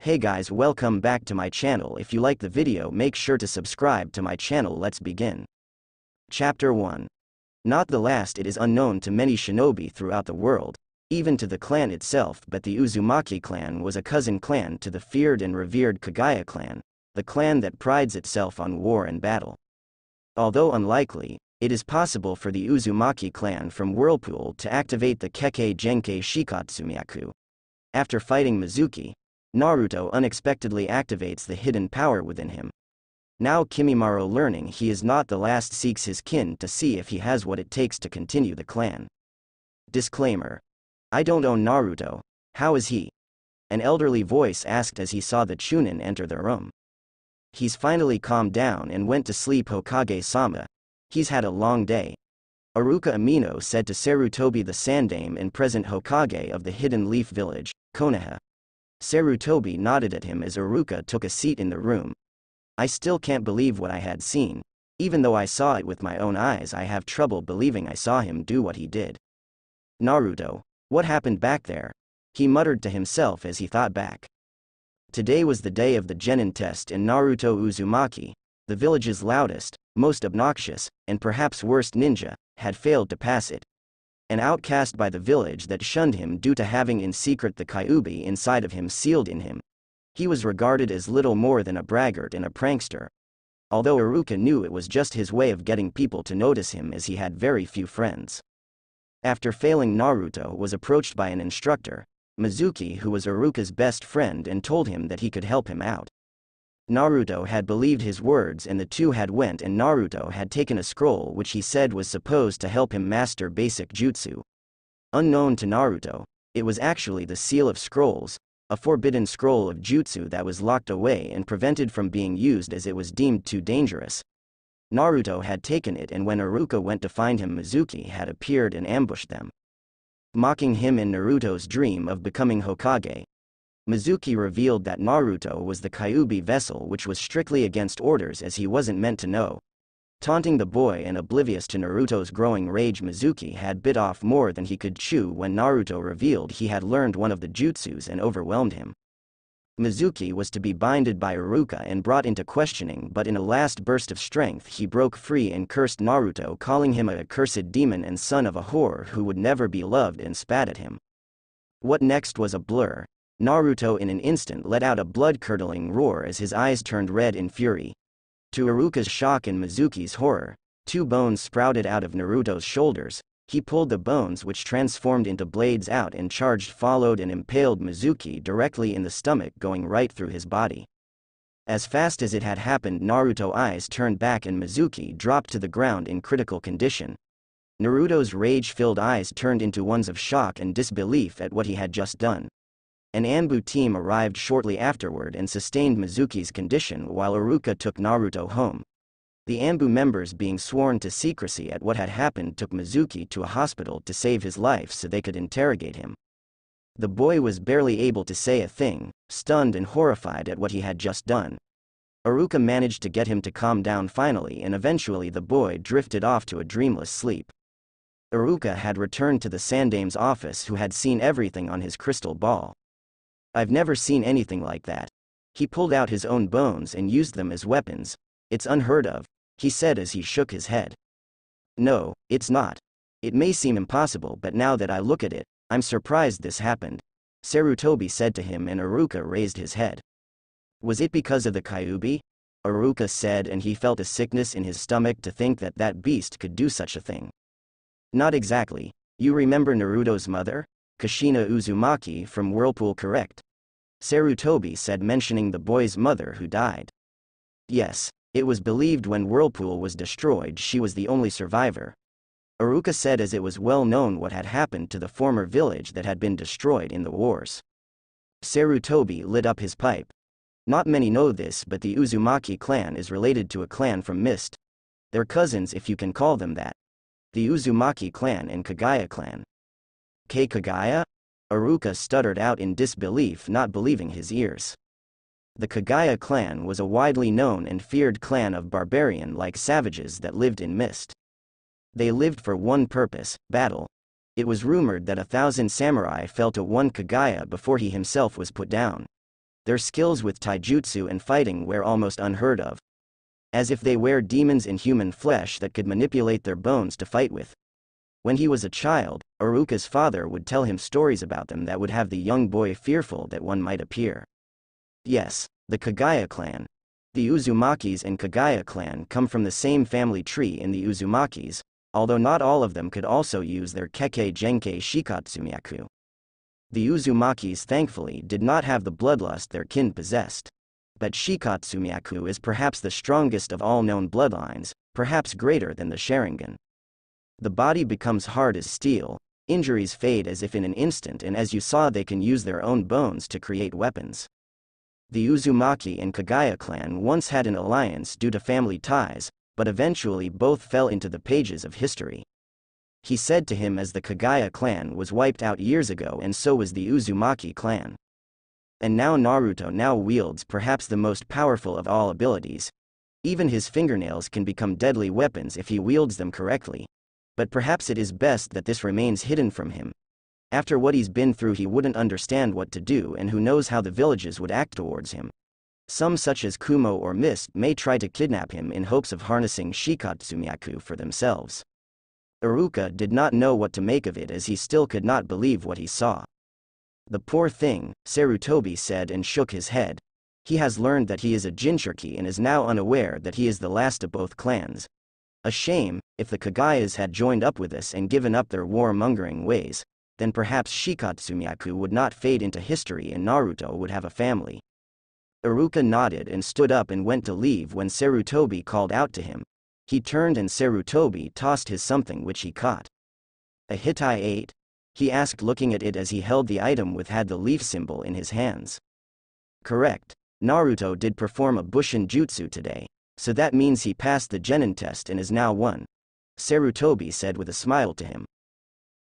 Hey guys welcome back to my channel if you like the video make sure to subscribe to my channel let's begin. Chapter 1. Not the last it is unknown to many shinobi throughout the world, even to the clan itself but the Uzumaki clan was a cousin clan to the feared and revered Kagaya clan, the clan that prides itself on war and battle. Although unlikely, it is possible for the Uzumaki clan from Whirlpool to activate the Kekkei Genke Shikatsu After fighting Mizuki, Naruto unexpectedly activates the hidden power within him. Now Kimimaro learning he is not the last seeks his kin to see if he has what it takes to continue the clan. Disclaimer. I don't own Naruto, how is he? An elderly voice asked as he saw the Chunin enter the room. He's finally calmed down and went to sleep Hokage-sama. He's had a long day. Aruka Amino said to Sarutobi the Sandame and present Hokage of the Hidden Leaf Village, Konoha. Sarutobi nodded at him as Aruka took a seat in the room. I still can't believe what I had seen. Even though I saw it with my own eyes I have trouble believing I saw him do what he did. Naruto, what happened back there? He muttered to himself as he thought back. Today was the day of the Genin test in Naruto Uzumaki, the village's loudest, most obnoxious, and perhaps worst ninja, had failed to pass it, an outcast by the village that shunned him due to having in secret the Kyubi inside of him sealed in him. He was regarded as little more than a braggart and a prankster. Although Aruka knew it was just his way of getting people to notice him as he had very few friends. After failing Naruto was approached by an instructor, Mizuki who was Aruka's best friend and told him that he could help him out. Naruto had believed his words and the two had went and Naruto had taken a scroll which he said was supposed to help him master basic jutsu. Unknown to Naruto, it was actually the Seal of Scrolls, a forbidden scroll of jutsu that was locked away and prevented from being used as it was deemed too dangerous. Naruto had taken it and when Aruka went to find him Mizuki had appeared and ambushed them. Mocking him in Naruto's dream of becoming Hokage, Mizuki revealed that Naruto was the Kyuubi vessel which was strictly against orders as he wasn't meant to know. Taunting the boy and oblivious to Naruto's growing rage Mizuki had bit off more than he could chew when Naruto revealed he had learned one of the jutsus and overwhelmed him. Mizuki was to be binded by Aruka and brought into questioning but in a last burst of strength he broke free and cursed Naruto calling him a cursed demon and son of a whore who would never be loved and spat at him. What next was a blur, Naruto in an instant let out a blood-curdling roar as his eyes turned red in fury. To Iruka's shock and Mizuki's horror, two bones sprouted out of Naruto's shoulders, he pulled the bones which transformed into blades out and charged followed and impaled Mizuki directly in the stomach going right through his body. As fast as it had happened Naruto eyes turned back and Mizuki dropped to the ground in critical condition. Naruto's rage-filled eyes turned into ones of shock and disbelief at what he had just done. An Anbu team arrived shortly afterward and sustained Mizuki's condition while Aruka took Naruto home. The Anbu members being sworn to secrecy at what had happened took Mizuki to a hospital to save his life so they could interrogate him. The boy was barely able to say a thing, stunned and horrified at what he had just done. Aruka managed to get him to calm down finally and eventually the boy drifted off to a dreamless sleep. Aruka had returned to the Sandame's office who had seen everything on his crystal ball. I've never seen anything like that. He pulled out his own bones and used them as weapons. It's unheard of, he said as he shook his head. No, it's not. It may seem impossible but now that I look at it, I'm surprised this happened. Sarutobi said to him and Aruka raised his head. Was it because of the Kyubi? Aruka said and he felt a sickness in his stomach to think that that beast could do such a thing. Not exactly. You remember Naruto's mother? Kashina Uzumaki from Whirlpool correct? Sarutobi said mentioning the boy's mother who died. Yes, it was believed when Whirlpool was destroyed she was the only survivor. Aruka said as it was well known what had happened to the former village that had been destroyed in the wars. Sarutobi lit up his pipe. Not many know this but the Uzumaki clan is related to a clan from Mist. They're cousins if you can call them that. The Uzumaki clan and Kagaya clan. K Kagaya? Aruka stuttered out in disbelief not believing his ears. The Kagaya clan was a widely known and feared clan of barbarian-like savages that lived in mist. They lived for one purpose, battle. It was rumored that a thousand samurai fell to one Kagaya before he himself was put down. Their skills with taijutsu and fighting were almost unheard of. As if they were demons in human flesh that could manipulate their bones to fight with. When he was a child, Aruka's father would tell him stories about them that would have the young boy fearful that one might appear. Yes, the Kagaya clan. The Uzumakis and Kagaya clan come from the same family tree in the Uzumakis, although not all of them could also use their Keke Jenke Shikatsumyaku. The Uzumakis thankfully did not have the bloodlust their kin possessed. But Shikatsumyaku is perhaps the strongest of all known bloodlines, perhaps greater than the Sharingan. The body becomes hard as steel, Injuries fade as if in an instant and as you saw they can use their own bones to create weapons. The Uzumaki and Kagaya clan once had an alliance due to family ties, but eventually both fell into the pages of history. He said to him as the Kagaya clan was wiped out years ago and so was the Uzumaki clan. And now Naruto now wields perhaps the most powerful of all abilities. Even his fingernails can become deadly weapons if he wields them correctly but perhaps it is best that this remains hidden from him. After what he's been through he wouldn't understand what to do and who knows how the villages would act towards him. Some such as Kumo or Mist may try to kidnap him in hopes of harnessing Shikatsumyaku for themselves. Iruka did not know what to make of it as he still could not believe what he saw. The poor thing, Sarutobi said and shook his head. He has learned that he is a Jinchuriki and is now unaware that he is the last of both clans, a shame, if the Kagayas had joined up with us and given up their warmongering ways, then perhaps Shikatsumiyaku would not fade into history and Naruto would have a family. Iruka nodded and stood up and went to leave when Serutobi called out to him. He turned and Serutobi tossed his something which he caught. A Hittai 8? He asked looking at it as he held the item with had the leaf symbol in his hands. Correct. Naruto did perform a Bushin Jutsu today. So that means he passed the Genin test and is now one. Sarutobi said with a smile to him.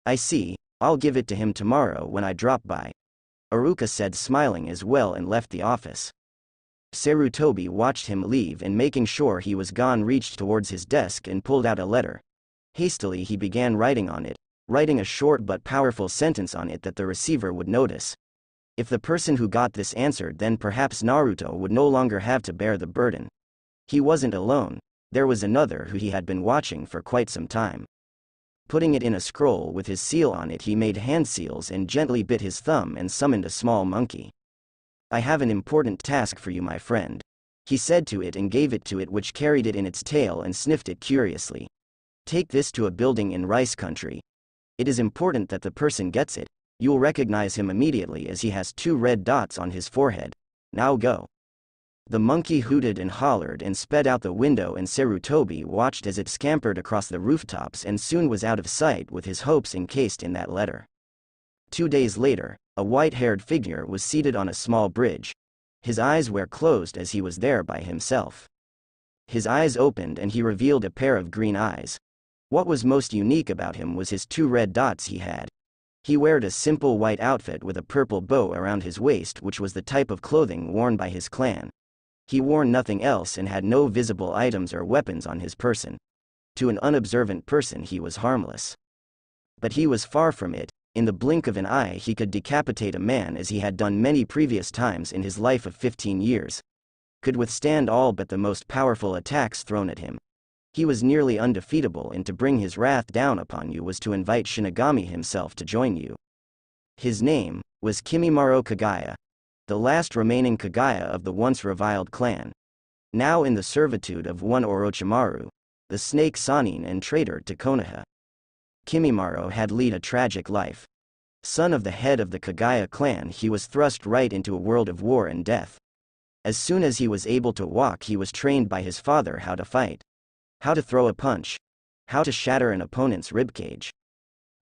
I see, I'll give it to him tomorrow when I drop by. Aruka said smiling as well and left the office. Sarutobi watched him leave and making sure he was gone reached towards his desk and pulled out a letter. Hastily he began writing on it, writing a short but powerful sentence on it that the receiver would notice. If the person who got this answered then perhaps Naruto would no longer have to bear the burden. He wasn't alone, there was another who he had been watching for quite some time. Putting it in a scroll with his seal on it he made hand seals and gently bit his thumb and summoned a small monkey. I have an important task for you my friend. He said to it and gave it to it which carried it in its tail and sniffed it curiously. Take this to a building in rice country. It is important that the person gets it, you will recognize him immediately as he has two red dots on his forehead. Now go. The monkey hooted and hollered and sped out the window and Sarutobi watched as it scampered across the rooftops and soon was out of sight with his hopes encased in that letter. Two days later, a white-haired figure was seated on a small bridge. His eyes were closed as he was there by himself. His eyes opened and he revealed a pair of green eyes. What was most unique about him was his two red dots he had. He wore a simple white outfit with a purple bow around his waist which was the type of clothing worn by his clan. He wore nothing else and had no visible items or weapons on his person. To an unobservant person he was harmless. But he was far from it, in the blink of an eye he could decapitate a man as he had done many previous times in his life of 15 years. Could withstand all but the most powerful attacks thrown at him. He was nearly undefeatable and to bring his wrath down upon you was to invite Shinigami himself to join you. His name was Kimimaro Kagaya the last remaining Kagaya of the once reviled clan. Now in the servitude of one Orochimaru, the snake Sanin and traitor to Konoha. Kimimaro had lead a tragic life. Son of the head of the Kagaya clan he was thrust right into a world of war and death. As soon as he was able to walk he was trained by his father how to fight. How to throw a punch. How to shatter an opponent's ribcage.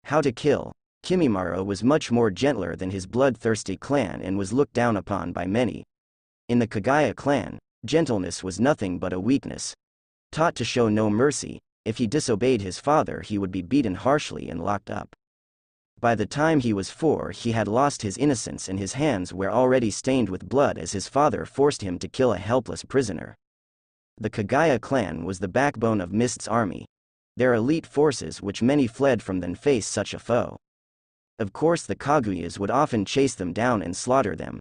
How to kill. Kimimaro was much more gentler than his bloodthirsty clan and was looked down upon by many. In the Kagaya clan, gentleness was nothing but a weakness. Taught to show no mercy, if he disobeyed his father he would be beaten harshly and locked up. By the time he was four he had lost his innocence and his hands were already stained with blood as his father forced him to kill a helpless prisoner. The Kagaya clan was the backbone of Mist's army. Their elite forces which many fled from then faced such a foe. Of course the Kaguyas would often chase them down and slaughter them.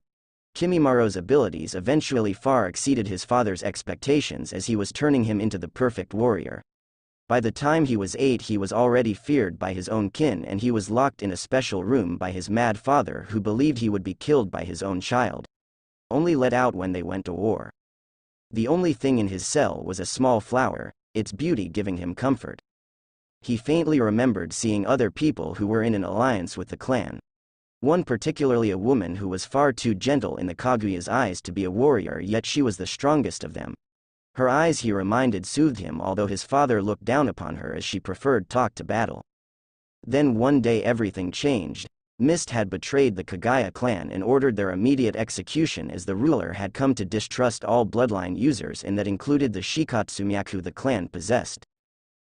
Kimimaro's abilities eventually far exceeded his father's expectations as he was turning him into the perfect warrior. By the time he was eight he was already feared by his own kin and he was locked in a special room by his mad father who believed he would be killed by his own child. Only let out when they went to war. The only thing in his cell was a small flower, its beauty giving him comfort he faintly remembered seeing other people who were in an alliance with the clan. One particularly a woman who was far too gentle in the Kaguya's eyes to be a warrior yet she was the strongest of them. Her eyes he reminded soothed him although his father looked down upon her as she preferred talk to battle. Then one day everything changed, Mist had betrayed the Kaguya clan and ordered their immediate execution as the ruler had come to distrust all bloodline users and that included the Shikatsu the clan possessed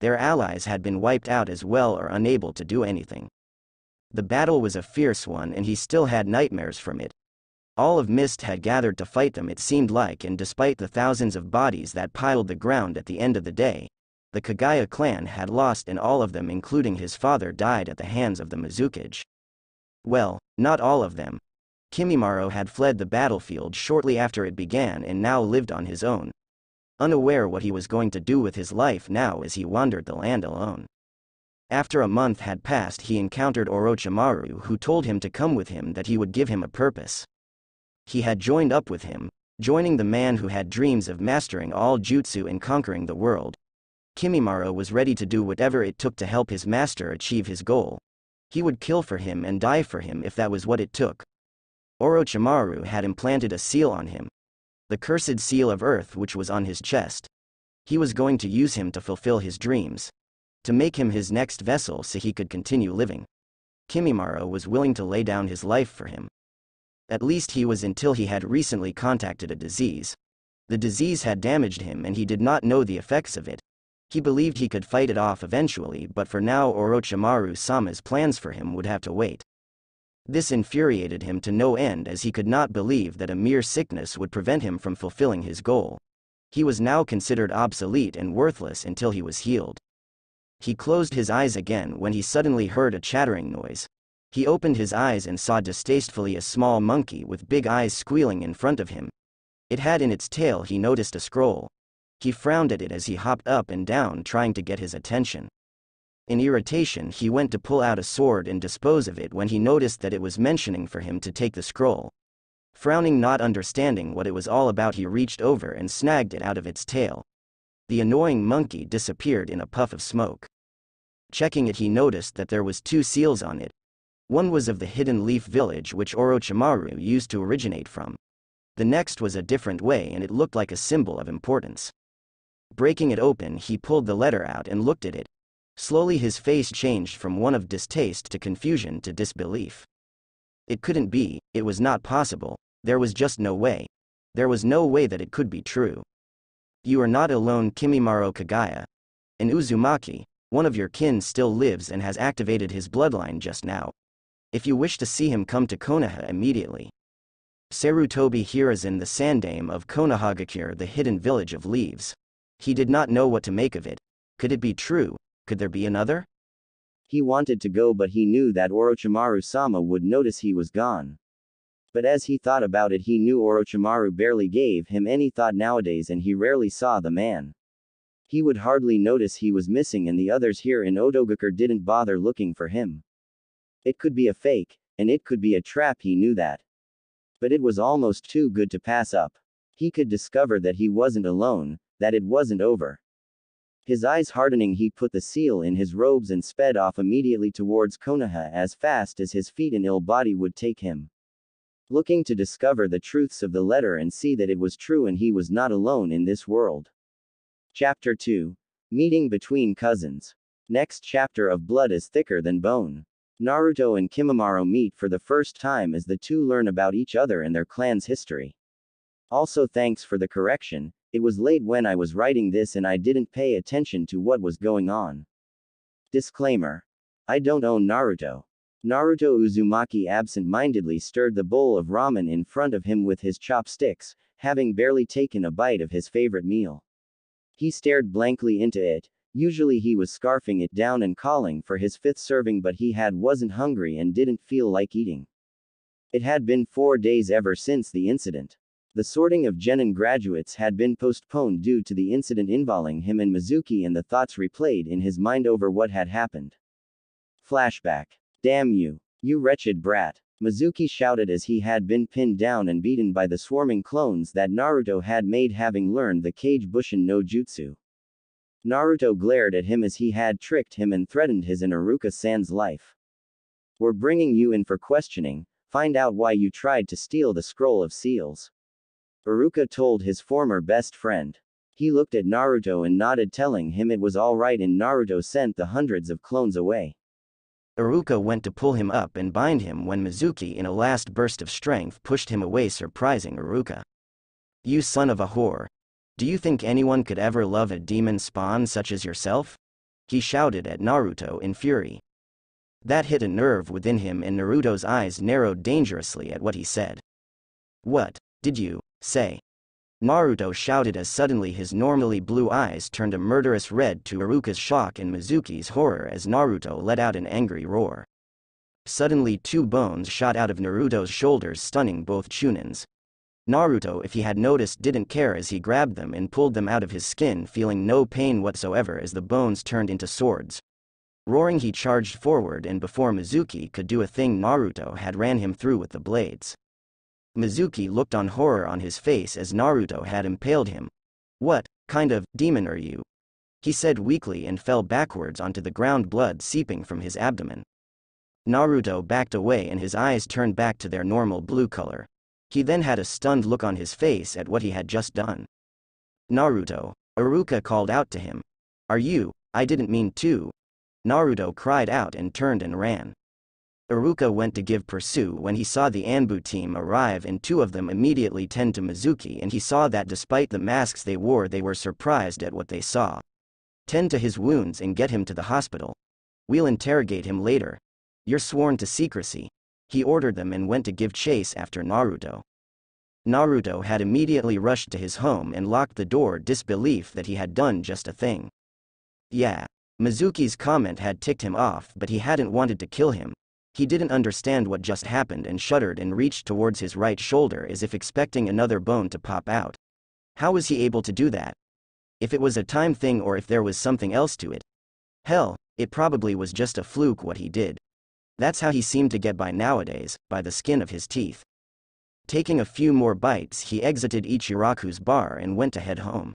their allies had been wiped out as well or unable to do anything. The battle was a fierce one and he still had nightmares from it. All of Mist had gathered to fight them it seemed like and despite the thousands of bodies that piled the ground at the end of the day, the Kagaya clan had lost and all of them including his father died at the hands of the Mizukage. Well, not all of them. Kimimaro had fled the battlefield shortly after it began and now lived on his own, unaware what he was going to do with his life now as he wandered the land alone. After a month had passed he encountered Orochimaru who told him to come with him that he would give him a purpose. He had joined up with him, joining the man who had dreams of mastering all jutsu and conquering the world. Kimimaro was ready to do whatever it took to help his master achieve his goal. He would kill for him and die for him if that was what it took. Orochimaru had implanted a seal on him, the cursed seal of earth which was on his chest. He was going to use him to fulfill his dreams. To make him his next vessel so he could continue living. Kimimaro was willing to lay down his life for him. At least he was until he had recently contacted a disease. The disease had damaged him and he did not know the effects of it. He believed he could fight it off eventually but for now Orochimaru-sama's plans for him would have to wait. This infuriated him to no end as he could not believe that a mere sickness would prevent him from fulfilling his goal. He was now considered obsolete and worthless until he was healed. He closed his eyes again when he suddenly heard a chattering noise. He opened his eyes and saw distastefully a small monkey with big eyes squealing in front of him. It had in its tail he noticed a scroll. He frowned at it as he hopped up and down trying to get his attention. In irritation he went to pull out a sword and dispose of it when he noticed that it was mentioning for him to take the scroll. Frowning not understanding what it was all about he reached over and snagged it out of its tail. The annoying monkey disappeared in a puff of smoke. Checking it he noticed that there was two seals on it. One was of the hidden leaf village which Orochimaru used to originate from. The next was a different way and it looked like a symbol of importance. Breaking it open he pulled the letter out and looked at it. Slowly his face changed from one of distaste to confusion to disbelief. It couldn't be, it was not possible, there was just no way. There was no way that it could be true. You are not alone Kimimaro Kagaya. In Uzumaki, one of your kin still lives and has activated his bloodline just now. If you wish to see him come to Konoha immediately. Serutobi Hirazin the Sandame of Konohagakure the hidden village of leaves. He did not know what to make of it. Could it be true, could there be another? He wanted to go but he knew that Orochimaru-sama would notice he was gone. But as he thought about it he knew Orochimaru barely gave him any thought nowadays and he rarely saw the man. He would hardly notice he was missing and the others here in Odogakur didn't bother looking for him. It could be a fake, and it could be a trap he knew that. But it was almost too good to pass up. He could discover that he wasn't alone, that it wasn't over. His eyes hardening he put the seal in his robes and sped off immediately towards Konoha as fast as his feet and ill body would take him. Looking to discover the truths of the letter and see that it was true and he was not alone in this world. Chapter 2. Meeting between cousins. Next chapter of Blood is thicker than bone. Naruto and Kimimaro meet for the first time as the two learn about each other and their clan's history. Also thanks for the correction, it was late when I was writing this and I didn't pay attention to what was going on. Disclaimer. I don't own Naruto. Naruto Uzumaki absent-mindedly stirred the bowl of ramen in front of him with his chopsticks, having barely taken a bite of his favorite meal. He stared blankly into it, usually he was scarfing it down and calling for his fifth serving but he had wasn't hungry and didn't feel like eating. It had been four days ever since the incident. The sorting of Genin graduates had been postponed due to the incident involving him and Mizuki and the thoughts replayed in his mind over what had happened. Flashback. Damn you. You wretched brat. Mizuki shouted as he had been pinned down and beaten by the swarming clones that Naruto had made having learned the Cage Bushin no Jutsu. Naruto glared at him as he had tricked him and threatened his and Aruka-san's life. We're bringing you in for questioning, find out why you tried to steal the Scroll of Seals. Aruka told his former best friend. He looked at Naruto and nodded telling him it was alright and Naruto sent the hundreds of clones away. Iruka went to pull him up and bind him when Mizuki in a last burst of strength pushed him away surprising Iruka. You son of a whore. Do you think anyone could ever love a demon spawn such as yourself? He shouted at Naruto in fury. That hit a nerve within him and Naruto's eyes narrowed dangerously at what he said. What, did you, Say. Naruto shouted as suddenly his normally blue eyes turned a murderous red to Aruka's shock and Mizuki's horror as Naruto let out an angry roar. Suddenly two bones shot out of Naruto's shoulders stunning both Chunins. Naruto if he had noticed didn't care as he grabbed them and pulled them out of his skin feeling no pain whatsoever as the bones turned into swords. Roaring he charged forward and before Mizuki could do a thing Naruto had ran him through with the blades. Mizuki looked on horror on his face as Naruto had impaled him. What kind of demon are you? He said weakly and fell backwards onto the ground blood seeping from his abdomen. Naruto backed away and his eyes turned back to their normal blue color. He then had a stunned look on his face at what he had just done. Naruto, Aruka called out to him. Are you, I didn't mean to. Naruto cried out and turned and ran. Iruka went to give pursue when he saw the Anbu team arrive and two of them immediately tend to Mizuki and he saw that despite the masks they wore they were surprised at what they saw. Tend to his wounds and get him to the hospital. We'll interrogate him later. You're sworn to secrecy. He ordered them and went to give chase after Naruto. Naruto had immediately rushed to his home and locked the door disbelief that he had done just a thing. Yeah. Mizuki's comment had ticked him off but he hadn't wanted to kill him, he didn't understand what just happened and shuddered and reached towards his right shoulder as if expecting another bone to pop out. How was he able to do that? If it was a time thing or if there was something else to it. Hell, it probably was just a fluke what he did. That's how he seemed to get by nowadays, by the skin of his teeth. Taking a few more bites he exited Ichiraku's bar and went to head home.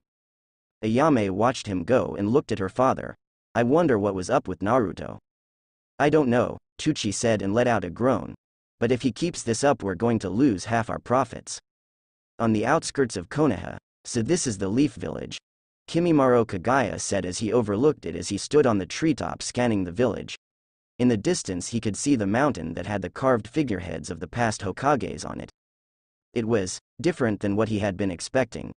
Ayame watched him go and looked at her father. I wonder what was up with Naruto. I don't know, Tucci said and let out a groan. But if he keeps this up we're going to lose half our profits. On the outskirts of Konoha, so this is the leaf village. Kimimaro Kagaya said as he overlooked it as he stood on the treetop scanning the village. In the distance he could see the mountain that had the carved figureheads of the past Hokages on it. It was different than what he had been expecting.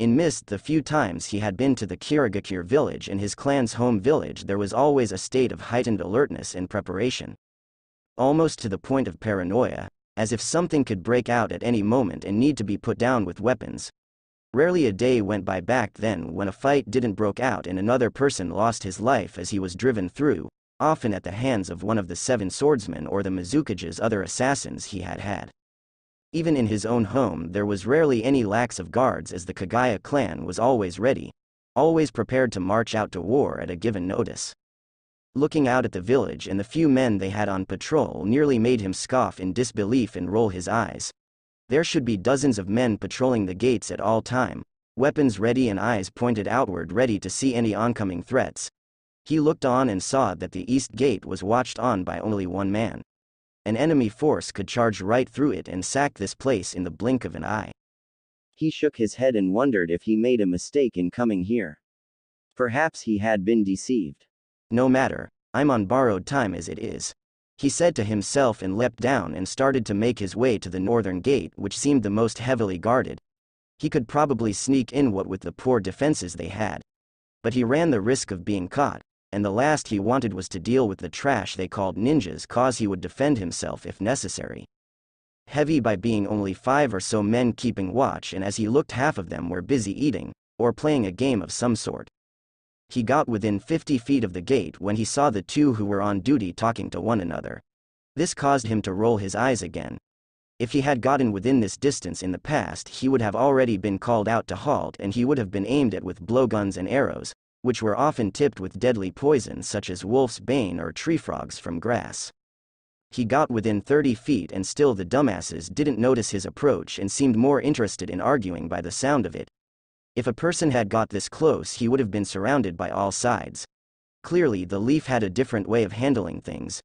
In Mist the few times he had been to the Kirigakure village and his clan's home village there was always a state of heightened alertness and preparation almost to the point of paranoia, as if something could break out at any moment and need to be put down with weapons. Rarely a day went by back then when a fight didn't broke out and another person lost his life as he was driven through, often at the hands of one of the seven swordsmen or the Mizukage's other assassins he had had. Even in his own home there was rarely any lax of guards as the Kagaya clan was always ready, always prepared to march out to war at a given notice. Looking out at the village and the few men they had on patrol nearly made him scoff in disbelief and roll his eyes. There should be dozens of men patrolling the gates at all time, weapons ready and eyes pointed outward ready to see any oncoming threats. He looked on and saw that the east gate was watched on by only one man. An enemy force could charge right through it and sack this place in the blink of an eye. He shook his head and wondered if he made a mistake in coming here. Perhaps he had been deceived. No matter, I'm on borrowed time as it is. He said to himself and leapt down and started to make his way to the northern gate which seemed the most heavily guarded. He could probably sneak in what with the poor defenses they had. But he ran the risk of being caught, and the last he wanted was to deal with the trash they called ninjas cause he would defend himself if necessary. Heavy by being only five or so men keeping watch and as he looked half of them were busy eating, or playing a game of some sort. He got within 50 feet of the gate when he saw the two who were on duty talking to one another. This caused him to roll his eyes again. If he had gotten within this distance in the past, he would have already been called out to halt and he would have been aimed at with blowguns and arrows, which were often tipped with deadly poison such as wolf's bane or tree frogs from grass. He got within 30 feet and still the dumbasses didn't notice his approach and seemed more interested in arguing by the sound of it if a person had got this close he would have been surrounded by all sides. Clearly the leaf had a different way of handling things.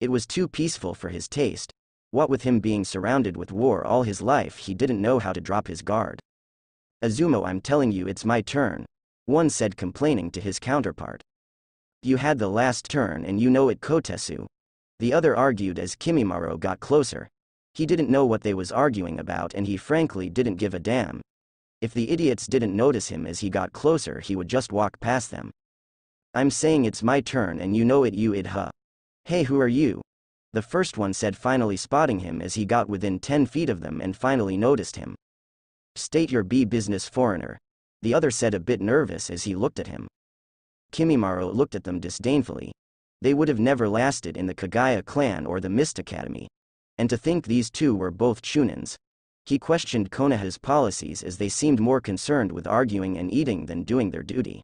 It was too peaceful for his taste. What with him being surrounded with war all his life he didn't know how to drop his guard. Azumo I'm telling you it's my turn. One said complaining to his counterpart. You had the last turn and you know it Kotesu. The other argued as Kimimaro got closer. He didn't know what they was arguing about and he frankly didn't give a damn. If the idiots didn't notice him as he got closer he would just walk past them. I'm saying it's my turn and you know it you it huh. Hey who are you? The first one said finally spotting him as he got within 10 feet of them and finally noticed him. State your B business foreigner. The other said a bit nervous as he looked at him. Kimimaro looked at them disdainfully. They would have never lasted in the Kagaya clan or the Mist Academy. And to think these two were both Chunins he questioned Konoha's policies as they seemed more concerned with arguing and eating than doing their duty.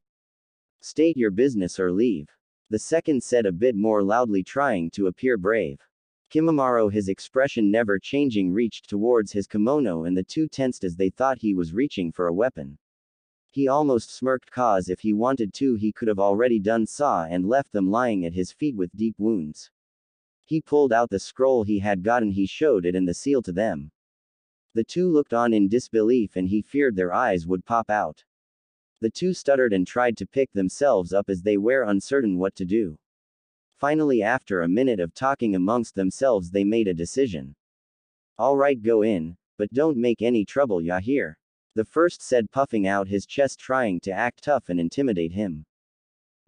State your business or leave. The second said a bit more loudly trying to appear brave. Kimimaro his expression never changing reached towards his kimono and the two tensed as they thought he was reaching for a weapon. He almost smirked cause if he wanted to he could have already done saw and left them lying at his feet with deep wounds. He pulled out the scroll he had gotten he showed it and the seal to them. The two looked on in disbelief and he feared their eyes would pop out. The two stuttered and tried to pick themselves up as they were uncertain what to do. Finally, after a minute of talking amongst themselves, they made a decision. All right, go in, but don't make any trouble, Yahir. The first said, puffing out his chest, trying to act tough and intimidate him.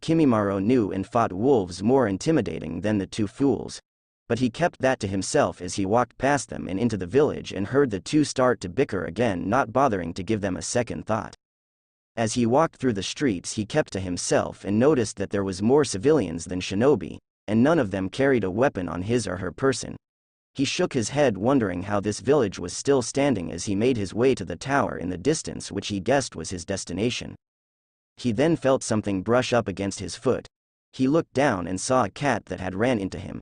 Kimimaro knew and fought wolves more intimidating than the two fools, but he kept that to himself as he walked past them and into the village and heard the two start to bicker again not bothering to give them a second thought. As he walked through the streets he kept to himself and noticed that there was more civilians than shinobi, and none of them carried a weapon on his or her person. He shook his head wondering how this village was still standing as he made his way to the tower in the distance which he guessed was his destination. He then felt something brush up against his foot. He looked down and saw a cat that had ran into him.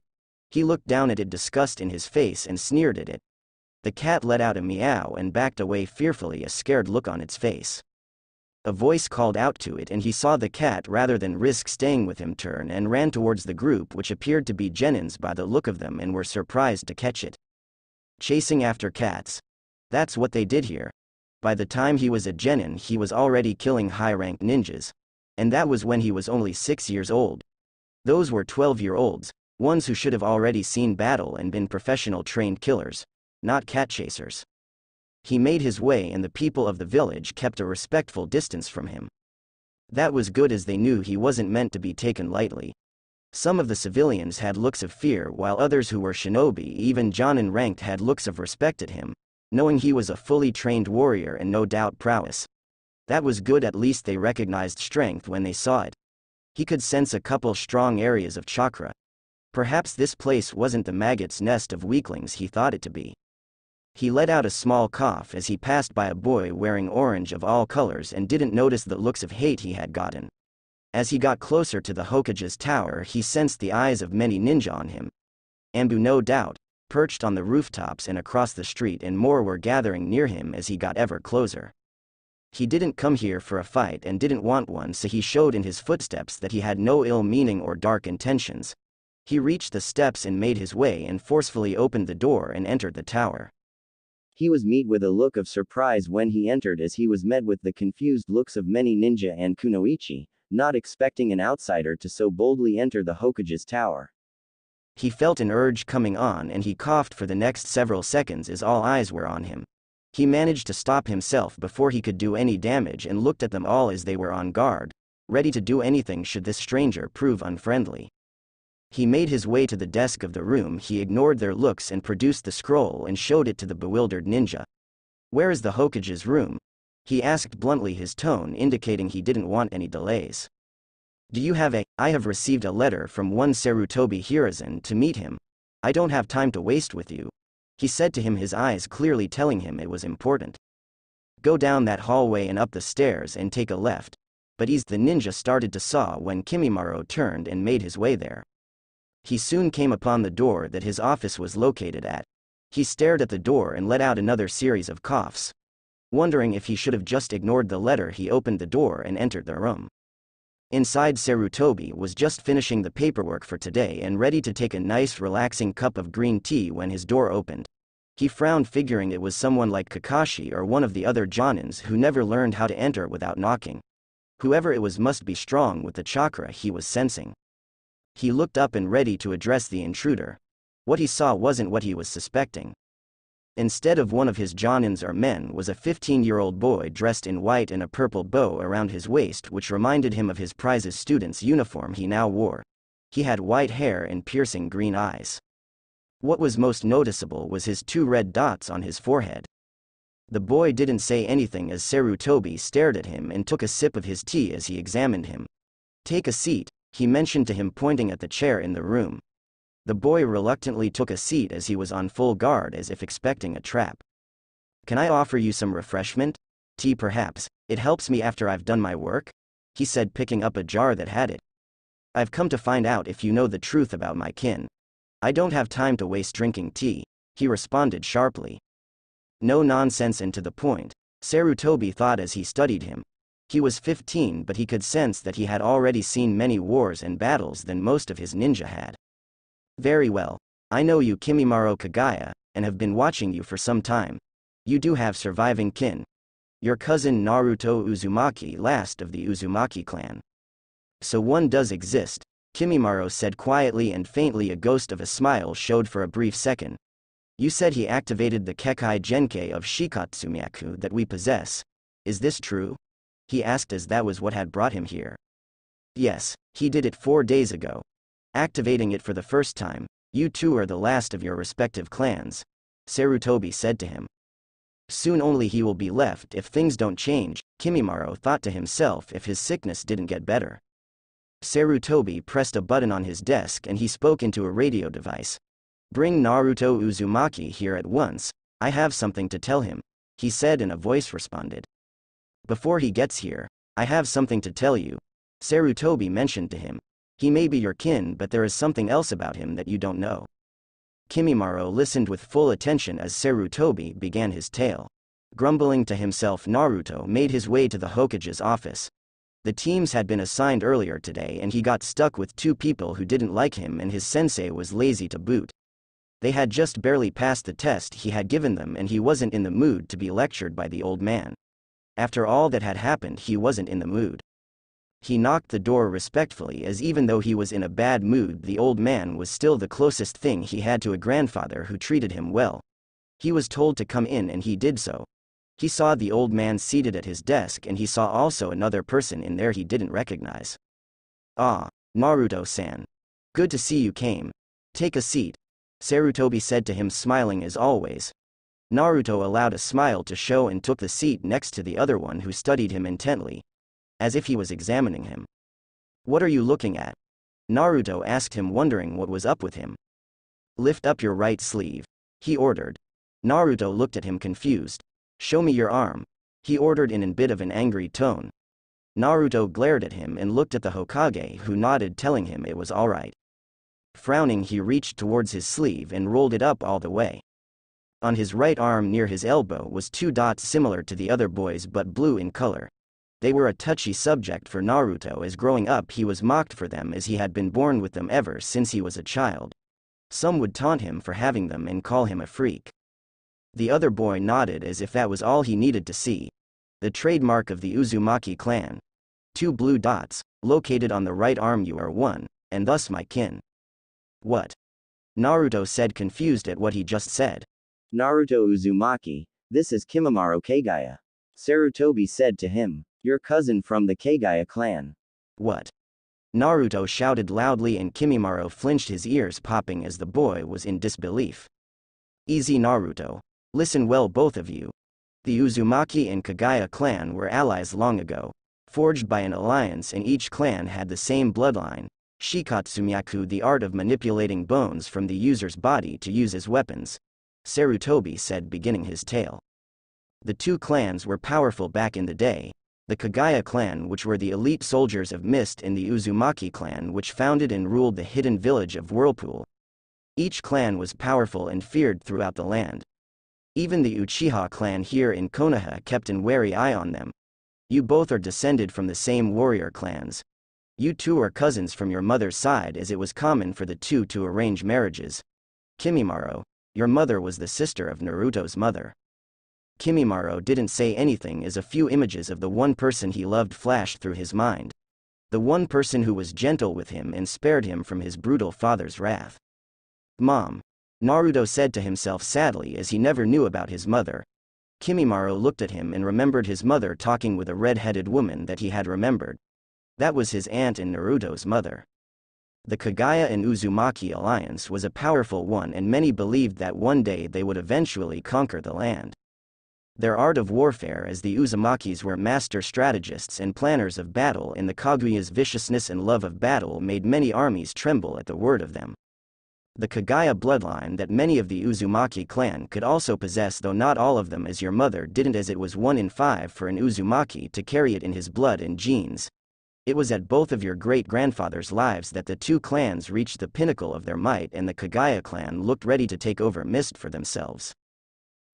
He looked down at it disgust in his face and sneered at it. The cat let out a meow and backed away fearfully a scared look on its face. A voice called out to it and he saw the cat rather than risk staying with him turn and ran towards the group which appeared to be Jennings by the look of them and were surprised to catch it. Chasing after cats. That's what they did here. By the time he was a Genin he was already killing high-ranked ninjas. And that was when he was only 6 years old. Those were 12-year-olds, Ones who should have already seen battle and been professional trained killers, not cat chasers. He made his way and the people of the village kept a respectful distance from him. That was good as they knew he wasn't meant to be taken lightly. Some of the civilians had looks of fear while others who were shinobi even John Ranked had looks of respect at him, knowing he was a fully trained warrior and no doubt prowess. That was good at least they recognized strength when they saw it. He could sense a couple strong areas of chakra, Perhaps this place wasn't the maggot's nest of weaklings he thought it to be. He let out a small cough as he passed by a boy wearing orange of all colors and didn't notice the looks of hate he had gotten. As he got closer to the Hokage's tower he sensed the eyes of many ninja on him. Ambu no doubt, perched on the rooftops and across the street and more were gathering near him as he got ever closer. He didn't come here for a fight and didn't want one so he showed in his footsteps that he had no ill meaning or dark intentions, he reached the steps and made his way and forcefully opened the door and entered the tower. He was met with a look of surprise when he entered as he was met with the confused looks of many ninja and kunoichi, not expecting an outsider to so boldly enter the Hokage's tower. He felt an urge coming on and he coughed for the next several seconds as all eyes were on him. He managed to stop himself before he could do any damage and looked at them all as they were on guard, ready to do anything should this stranger prove unfriendly. He made his way to the desk of the room. He ignored their looks and produced the scroll and showed it to the bewildered ninja. Where is the Hokage's room? He asked bluntly his tone indicating he didn't want any delays. Do you have a, I have received a letter from one Serutobi Hirazan to meet him. I don't have time to waste with you. He said to him his eyes clearly telling him it was important. Go down that hallway and up the stairs and take a left. But he's the ninja started to saw when Kimimaro turned and made his way there. He soon came upon the door that his office was located at. He stared at the door and let out another series of coughs. Wondering if he should have just ignored the letter he opened the door and entered the room. Inside Serutobi was just finishing the paperwork for today and ready to take a nice relaxing cup of green tea when his door opened. He frowned figuring it was someone like Kakashi or one of the other Jonins who never learned how to enter without knocking. Whoever it was must be strong with the chakra he was sensing. He looked up and ready to address the intruder. What he saw wasn't what he was suspecting. Instead of one of his Johnins or men was a 15-year-old boy dressed in white and a purple bow around his waist which reminded him of his prize's student's uniform he now wore. He had white hair and piercing green eyes. What was most noticeable was his two red dots on his forehead. The boy didn't say anything as Serutobi stared at him and took a sip of his tea as he examined him. Take a seat, he mentioned to him pointing at the chair in the room. The boy reluctantly took a seat as he was on full guard as if expecting a trap. Can I offer you some refreshment? Tea perhaps, it helps me after I've done my work? He said picking up a jar that had it. I've come to find out if you know the truth about my kin. I don't have time to waste drinking tea, he responded sharply. No nonsense and to the point, Sarutobi thought as he studied him, he was 15 but he could sense that he had already seen many wars and battles than most of his ninja had. Very well. I know you Kimimaro Kagaya, and have been watching you for some time. You do have surviving kin. Your cousin Naruto Uzumaki last of the Uzumaki clan. So one does exist, Kimimaro said quietly and faintly a ghost of a smile showed for a brief second. You said he activated the Kekai Genkei of Shikatsumyaku that we possess. Is this true? he asked as that was what had brought him here. Yes, he did it four days ago. Activating it for the first time, you two are the last of your respective clans, Sarutobi said to him. Soon only he will be left if things don't change, Kimimaro thought to himself if his sickness didn't get better. Sarutobi pressed a button on his desk and he spoke into a radio device. Bring Naruto Uzumaki here at once, I have something to tell him, he said and a voice responded. Before he gets here, I have something to tell you. Sarutobi mentioned to him. He may be your kin but there is something else about him that you don't know. Kimimaro listened with full attention as Sarutobi began his tale. Grumbling to himself Naruto made his way to the Hokage's office. The teams had been assigned earlier today and he got stuck with two people who didn't like him and his sensei was lazy to boot. They had just barely passed the test he had given them and he wasn't in the mood to be lectured by the old man. After all that had happened he wasn't in the mood. He knocked the door respectfully as even though he was in a bad mood the old man was still the closest thing he had to a grandfather who treated him well. He was told to come in and he did so. He saw the old man seated at his desk and he saw also another person in there he didn't recognize. Ah, Naruto-san. Good to see you came. Take a seat. Sarutobi said to him smiling as always, Naruto allowed a smile to show and took the seat next to the other one who studied him intently, as if he was examining him. What are you looking at? Naruto asked him wondering what was up with him. Lift up your right sleeve, he ordered. Naruto looked at him confused. Show me your arm, he ordered in a bit of an angry tone. Naruto glared at him and looked at the Hokage who nodded telling him it was alright. Frowning he reached towards his sleeve and rolled it up all the way. On his right arm near his elbow was two dots similar to the other boys but blue in color. They were a touchy subject for Naruto as growing up he was mocked for them as he had been born with them ever since he was a child. Some would taunt him for having them and call him a freak. The other boy nodded as if that was all he needed to see. The trademark of the Uzumaki clan. Two blue dots, located on the right arm you are one, and thus my kin. What? Naruto said confused at what he just said. Naruto Uzumaki, this is Kimimaro Kaguya. Sarutobi said to him, Your cousin from the Kaguya clan. What? Naruto shouted loudly and Kimimaro flinched his ears popping as the boy was in disbelief. Easy Naruto. Listen well both of you. The Uzumaki and Kaguya clan were allies long ago, forged by an alliance and each clan had the same bloodline, Shikatsumyaku the art of manipulating bones from the user's body to use as weapons, Sarutobi said beginning his tale. The two clans were powerful back in the day, the Kagaya clan which were the elite soldiers of Mist and the Uzumaki clan which founded and ruled the hidden village of Whirlpool. Each clan was powerful and feared throughout the land. Even the Uchiha clan here in Konoha kept an wary eye on them. You both are descended from the same warrior clans. You two are cousins from your mother's side as it was common for the two to arrange marriages. Kimimaro, your mother was the sister of Naruto's mother. Kimimaro didn't say anything as a few images of the one person he loved flashed through his mind. The one person who was gentle with him and spared him from his brutal father's wrath. Mom. Naruto said to himself sadly as he never knew about his mother. Kimimaro looked at him and remembered his mother talking with a red-headed woman that he had remembered. That was his aunt and Naruto's mother. The Kagaya and Uzumaki alliance was a powerful one and many believed that one day they would eventually conquer the land. Their art of warfare as the Uzumakis were master strategists and planners of battle and the Kaguya's viciousness and love of battle made many armies tremble at the word of them. The Kagaya bloodline that many of the Uzumaki clan could also possess though not all of them as your mother didn't as it was one in five for an Uzumaki to carry it in his blood and genes, it was at both of your great-grandfathers' lives that the two clans reached the pinnacle of their might and the Kagaya clan looked ready to take over Mist for themselves.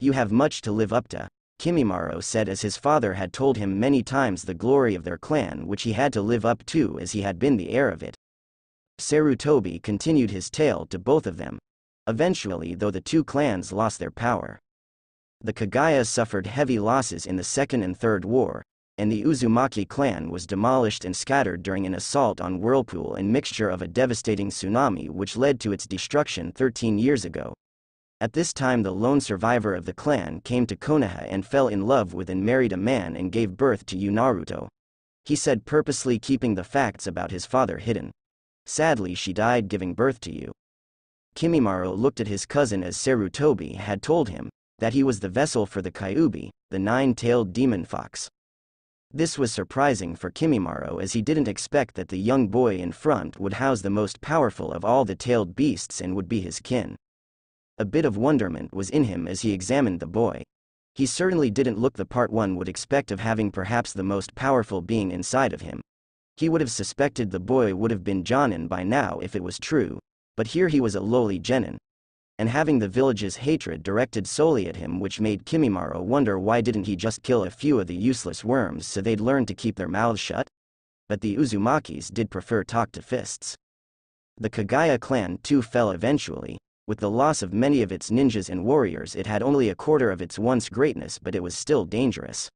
You have much to live up to, Kimimaro said as his father had told him many times the glory of their clan which he had to live up to as he had been the heir of it. Sarutobi continued his tale to both of them, eventually though the two clans lost their power. The Kagaya suffered heavy losses in the Second and Third War, and the Uzumaki clan was demolished and scattered during an assault on Whirlpool and mixture of a devastating tsunami which led to its destruction 13 years ago. At this time the lone survivor of the clan came to Konoha and fell in love with and married a man and gave birth to Yunaruto. He said purposely keeping the facts about his father hidden. Sadly she died giving birth to you. Kimimaro looked at his cousin as Sarutobi had told him that he was the vessel for the Kyubi, the nine-tailed demon fox. This was surprising for Kimimaro as he didn't expect that the young boy in front would house the most powerful of all the tailed beasts and would be his kin. A bit of wonderment was in him as he examined the boy. He certainly didn't look the part one would expect of having perhaps the most powerful being inside of him. He would have suspected the boy would have been Jonin by now if it was true, but here he was a lowly genin, and having the village's hatred directed solely at him which made Kimimaro wonder why didn't he just kill a few of the useless worms so they'd learn to keep their mouths shut? But the Uzumakis did prefer talk to fists. The Kagaya clan too fell eventually, with the loss of many of its ninjas and warriors it had only a quarter of its once greatness but it was still dangerous.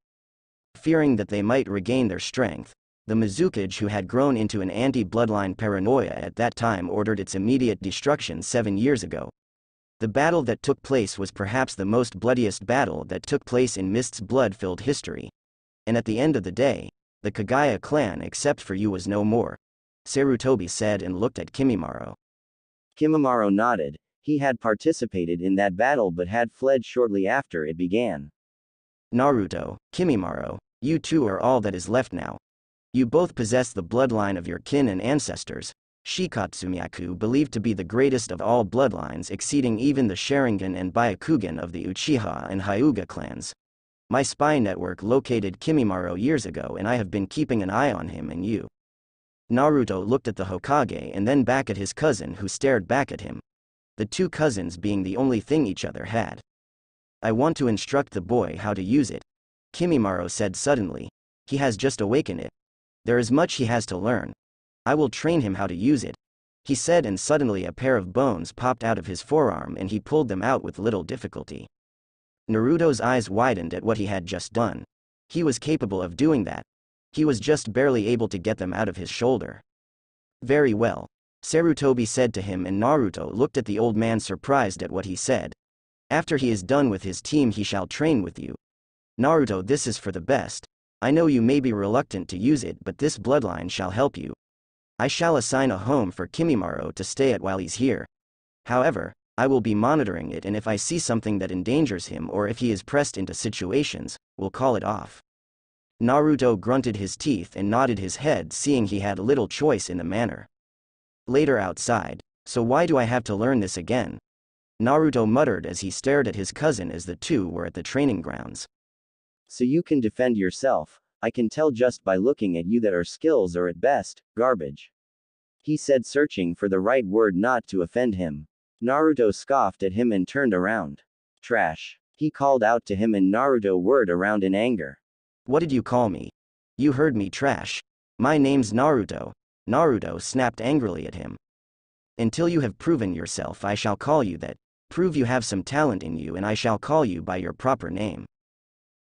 Fearing that they might regain their strength, the Mizukage who had grown into an anti-bloodline paranoia at that time ordered its immediate destruction seven years ago, the battle that took place was perhaps the most bloodiest battle that took place in Mist's blood-filled history. And at the end of the day, the Kagaya clan except for you was no more. Sarutobi said and looked at Kimimaro. Kimimaro nodded, he had participated in that battle but had fled shortly after it began. Naruto, Kimimaro, you two are all that is left now. You both possess the bloodline of your kin and ancestors, Shikatsumiyaku believed to be the greatest of all bloodlines exceeding even the Sharingan and Byakugan of the Uchiha and Hyuga clans. My spy network located Kimimaro years ago and I have been keeping an eye on him and you. Naruto looked at the Hokage and then back at his cousin who stared back at him. The two cousins being the only thing each other had. I want to instruct the boy how to use it. Kimimaro said suddenly. He has just awakened it. There is much he has to learn, I will train him how to use it. He said and suddenly a pair of bones popped out of his forearm and he pulled them out with little difficulty. Naruto's eyes widened at what he had just done. He was capable of doing that. He was just barely able to get them out of his shoulder. Very well. Sarutobi said to him and Naruto looked at the old man surprised at what he said. After he is done with his team he shall train with you. Naruto this is for the best. I know you may be reluctant to use it but this bloodline shall help you. I shall assign a home for Kimimaro to stay at while he's here. However, I will be monitoring it and if I see something that endangers him or if he is pressed into situations, we'll call it off. Naruto grunted his teeth and nodded his head seeing he had little choice in the matter. Later outside, so why do I have to learn this again? Naruto muttered as he stared at his cousin as the two were at the training grounds. So you can defend yourself, I can tell just by looking at you that our skills are at best, garbage. He said, searching for the right word not to offend him. Naruto scoffed at him and turned around. Trash. He called out to him, and Naruto whirred around in anger. What did you call me? You heard me, trash. My name's Naruto. Naruto snapped angrily at him. Until you have proven yourself, I shall call you that. Prove you have some talent in you, and I shall call you by your proper name.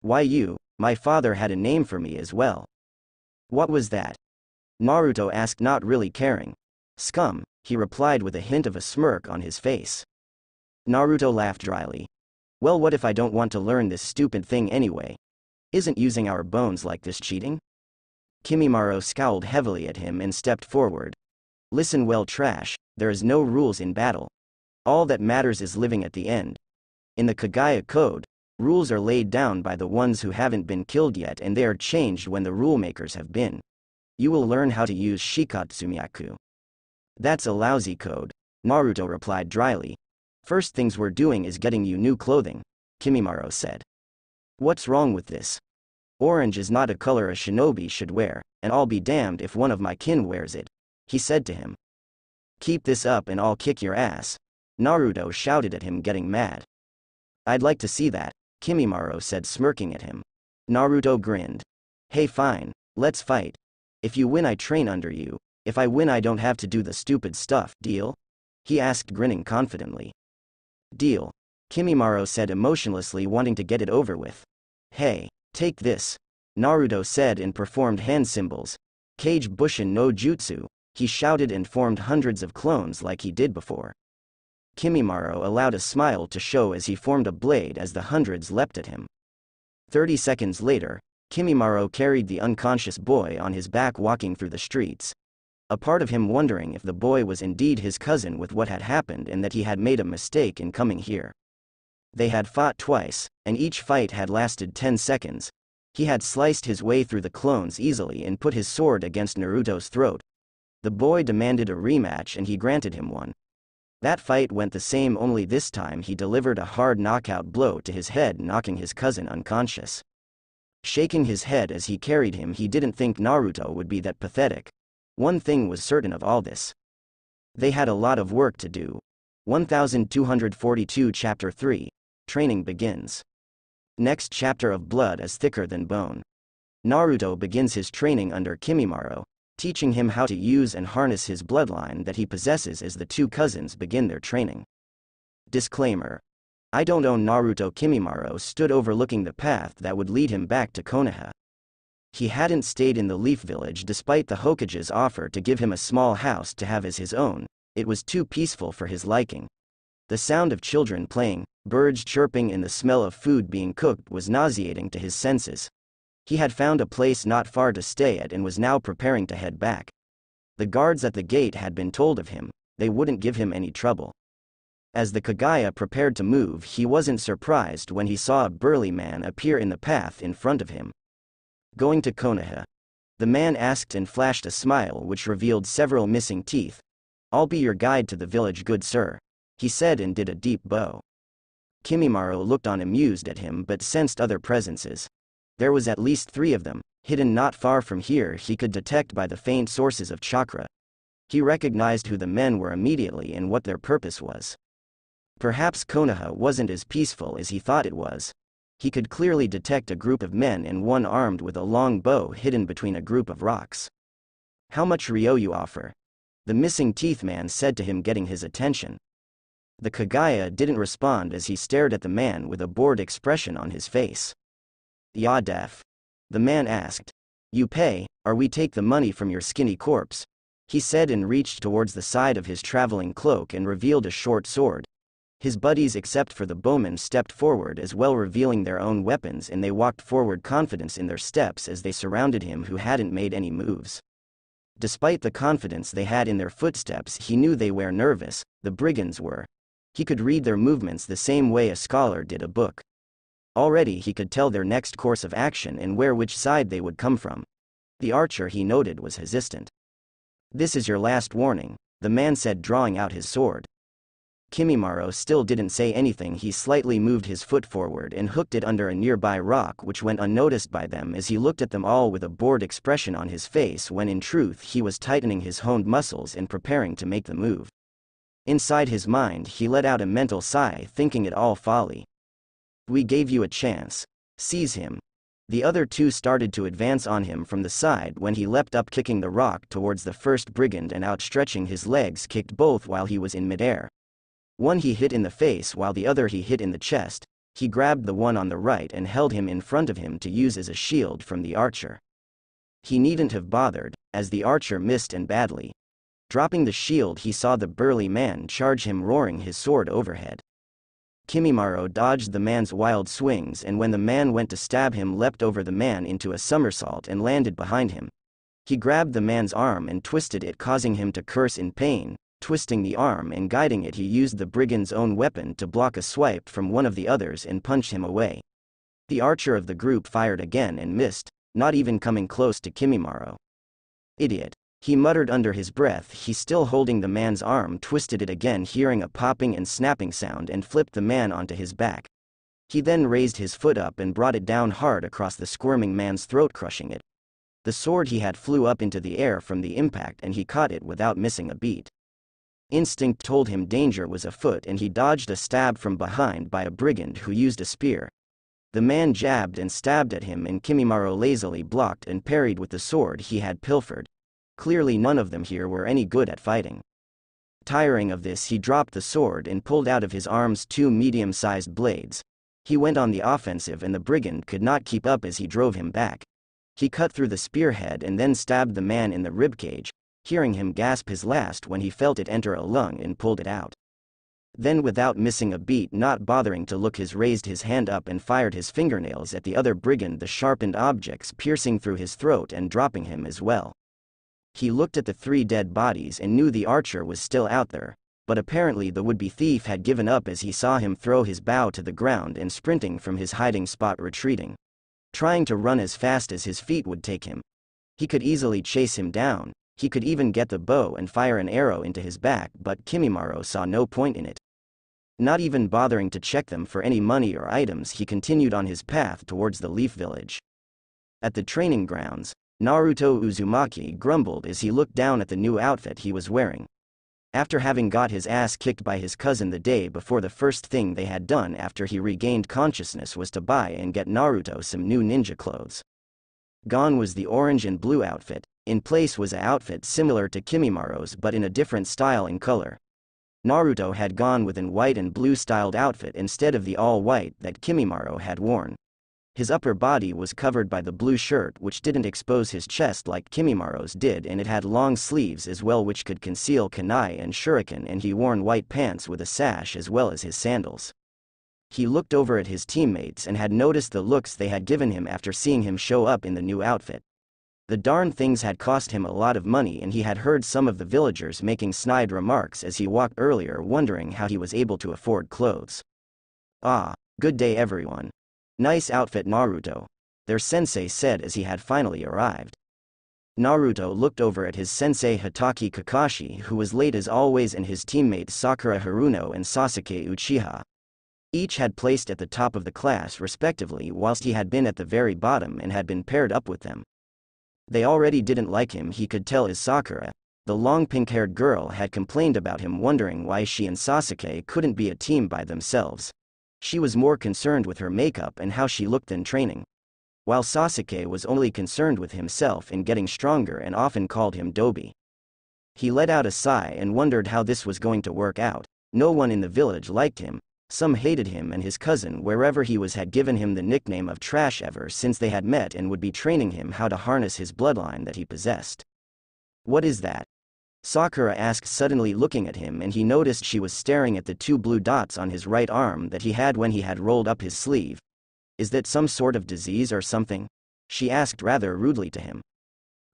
Why you, my father had a name for me as well. What was that? Naruto asked not really caring. Scum, he replied with a hint of a smirk on his face. Naruto laughed dryly. Well what if I don't want to learn this stupid thing anyway? Isn't using our bones like this cheating? Kimimaro scowled heavily at him and stepped forward. Listen well trash, there is no rules in battle. All that matters is living at the end. In the Kagaya Code, Rules are laid down by the ones who haven't been killed yet and they are changed when the rulemakers have been. You will learn how to use Shikatsumiaku. That's a lousy code, Naruto replied dryly. First things we're doing is getting you new clothing, Kimimaro said. What's wrong with this? Orange is not a color a shinobi should wear, and I'll be damned if one of my kin wears it, he said to him. Keep this up and I'll kick your ass, Naruto shouted at him getting mad. I'd like to see that, Kimimaro said smirking at him. Naruto grinned. Hey fine, let's fight. If you win I train under you, if I win I don't have to do the stupid stuff, deal? He asked grinning confidently. Deal. Kimimaro said emotionlessly wanting to get it over with. Hey, take this. Naruto said and performed hand symbols. Cage Bushin no Jutsu, he shouted and formed hundreds of clones like he did before. Kimimaro allowed a smile to show as he formed a blade as the hundreds leapt at him. Thirty seconds later, Kimimaro carried the unconscious boy on his back walking through the streets. A part of him wondering if the boy was indeed his cousin with what had happened and that he had made a mistake in coming here. They had fought twice, and each fight had lasted 10 seconds. He had sliced his way through the clones easily and put his sword against Naruto's throat. The boy demanded a rematch and he granted him one. That fight went the same only this time he delivered a hard knockout blow to his head knocking his cousin unconscious. Shaking his head as he carried him he didn't think Naruto would be that pathetic. One thing was certain of all this. They had a lot of work to do. 1242 Chapter 3 Training begins. Next chapter of Blood is thicker than bone. Naruto begins his training under Kimimaro, teaching him how to use and harness his bloodline that he possesses as the two cousins begin their training. Disclaimer. I don't own Naruto Kimimaro stood overlooking the path that would lead him back to Konoha. He hadn't stayed in the Leaf Village despite the Hokage's offer to give him a small house to have as his own, it was too peaceful for his liking. The sound of children playing, birds chirping and the smell of food being cooked was nauseating to his senses. He had found a place not far to stay at and was now preparing to head back. The guards at the gate had been told of him, they wouldn't give him any trouble. As the Kagaya prepared to move he wasn't surprised when he saw a burly man appear in the path in front of him. Going to Konoha. The man asked and flashed a smile which revealed several missing teeth. I'll be your guide to the village good sir. He said and did a deep bow. Kimimaro looked on amused at him but sensed other presences. There was at least three of them, hidden not far from here he could detect by the faint sources of chakra. He recognized who the men were immediately and what their purpose was. Perhaps Konoha wasn't as peaceful as he thought it was. He could clearly detect a group of men and one armed with a long bow hidden between a group of rocks. How much Rio you offer? The missing teeth man said to him getting his attention. The Kagaya didn't respond as he stared at the man with a bored expression on his face. Ya def. The man asked. You pay, or we take the money from your skinny corpse. He said and reached towards the side of his traveling cloak and revealed a short sword. His buddies except for the bowman stepped forward as well revealing their own weapons and they walked forward confidence in their steps as they surrounded him who hadn't made any moves. Despite the confidence they had in their footsteps he knew they were nervous, the brigands were. He could read their movements the same way a scholar did a book. Already he could tell their next course of action and where which side they would come from. The archer he noted was hesitant. This is your last warning, the man said drawing out his sword. Kimimaro still didn't say anything he slightly moved his foot forward and hooked it under a nearby rock which went unnoticed by them as he looked at them all with a bored expression on his face when in truth he was tightening his honed muscles and preparing to make the move. Inside his mind he let out a mental sigh thinking it all folly. We gave you a chance. Seize him. The other two started to advance on him from the side when he leapt up kicking the rock towards the first brigand and outstretching his legs kicked both while he was in midair. One he hit in the face while the other he hit in the chest, he grabbed the one on the right and held him in front of him to use as a shield from the archer. He needn't have bothered, as the archer missed and badly. Dropping the shield he saw the burly man charge him roaring his sword overhead. Kimimaro dodged the man's wild swings and when the man went to stab him leapt over the man into a somersault and landed behind him. He grabbed the man's arm and twisted it causing him to curse in pain, twisting the arm and guiding it he used the brigand's own weapon to block a swipe from one of the others and punch him away. The archer of the group fired again and missed, not even coming close to Kimimaro. Idiot. He muttered under his breath he still holding the man's arm twisted it again hearing a popping and snapping sound and flipped the man onto his back. He then raised his foot up and brought it down hard across the squirming man's throat crushing it. The sword he had flew up into the air from the impact and he caught it without missing a beat. Instinct told him danger was afoot and he dodged a stab from behind by a brigand who used a spear. The man jabbed and stabbed at him and Kimimaro lazily blocked and parried with the sword he had pilfered. Clearly none of them here were any good at fighting. Tiring of this he dropped the sword and pulled out of his arms two medium-sized blades. He went on the offensive and the brigand could not keep up as he drove him back. He cut through the spearhead and then stabbed the man in the ribcage, hearing him gasp his last when he felt it enter a lung and pulled it out. Then without missing a beat not bothering to look his raised his hand up and fired his fingernails at the other brigand the sharpened objects piercing through his throat and dropping him as well. He looked at the three dead bodies and knew the archer was still out there, but apparently the would-be thief had given up as he saw him throw his bow to the ground and sprinting from his hiding spot retreating. Trying to run as fast as his feet would take him. He could easily chase him down, he could even get the bow and fire an arrow into his back but Kimimaro saw no point in it. Not even bothering to check them for any money or items he continued on his path towards the leaf village. At the training grounds, Naruto Uzumaki grumbled as he looked down at the new outfit he was wearing. After having got his ass kicked by his cousin the day before the first thing they had done after he regained consciousness was to buy and get Naruto some new ninja clothes. Gone was the orange and blue outfit, in place was a outfit similar to Kimimaro's but in a different style and color. Naruto had gone with an white and blue styled outfit instead of the all-white that Kimimaro had worn. His upper body was covered by the blue shirt which didn't expose his chest like Kimimaro's did and it had long sleeves as well which could conceal Kanai and shuriken and he wore white pants with a sash as well as his sandals. He looked over at his teammates and had noticed the looks they had given him after seeing him show up in the new outfit. The darn things had cost him a lot of money and he had heard some of the villagers making snide remarks as he walked earlier wondering how he was able to afford clothes. Ah, good day everyone, Nice outfit Naruto, their sensei said as he had finally arrived. Naruto looked over at his sensei Hitaki Kakashi who was late as always and his teammates Sakura Haruno and Sasuke Uchiha. Each had placed at the top of the class respectively whilst he had been at the very bottom and had been paired up with them. They already didn't like him he could tell as Sakura, the long pink-haired girl had complained about him wondering why she and Sasuke couldn't be a team by themselves. She was more concerned with her makeup and how she looked than training. While Sasuke was only concerned with himself in getting stronger and often called him Dobi. He let out a sigh and wondered how this was going to work out. No one in the village liked him, some hated him and his cousin wherever he was had given him the nickname of Trash ever since they had met and would be training him how to harness his bloodline that he possessed. What is that? Sakura asked suddenly looking at him and he noticed she was staring at the two blue dots on his right arm that he had when he had rolled up his sleeve. Is that some sort of disease or something? She asked rather rudely to him.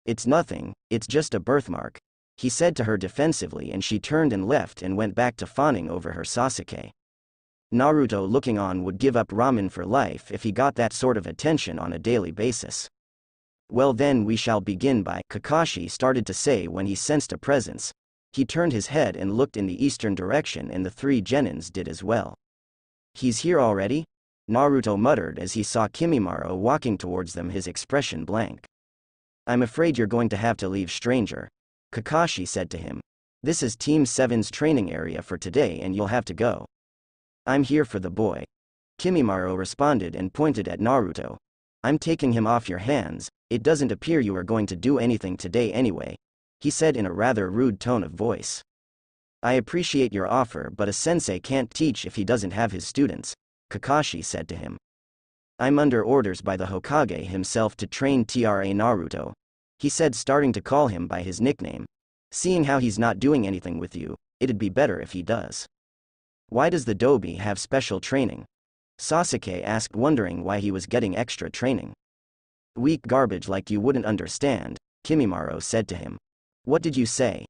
It's nothing, it's just a birthmark. He said to her defensively and she turned and left and went back to fawning over her Sasuke. Naruto looking on would give up ramen for life if he got that sort of attention on a daily basis. Well then we shall begin by, Kakashi started to say when he sensed a presence. He turned his head and looked in the eastern direction and the three genins did as well. He's here already? Naruto muttered as he saw Kimimaro walking towards them his expression blank. I'm afraid you're going to have to leave stranger. Kakashi said to him. This is Team 7's training area for today and you'll have to go. I'm here for the boy. Kimimaro responded and pointed at Naruto. I'm taking him off your hands, it doesn't appear you are going to do anything today anyway, he said in a rather rude tone of voice. I appreciate your offer but a sensei can't teach if he doesn't have his students, Kakashi said to him. I'm under orders by the Hokage himself to train TRA Naruto, he said starting to call him by his nickname. Seeing how he's not doing anything with you, it'd be better if he does. Why does the Dobi have special training? Sasuke asked wondering why he was getting extra training. Weak garbage like you wouldn't understand, Kimimaro said to him. What did you say?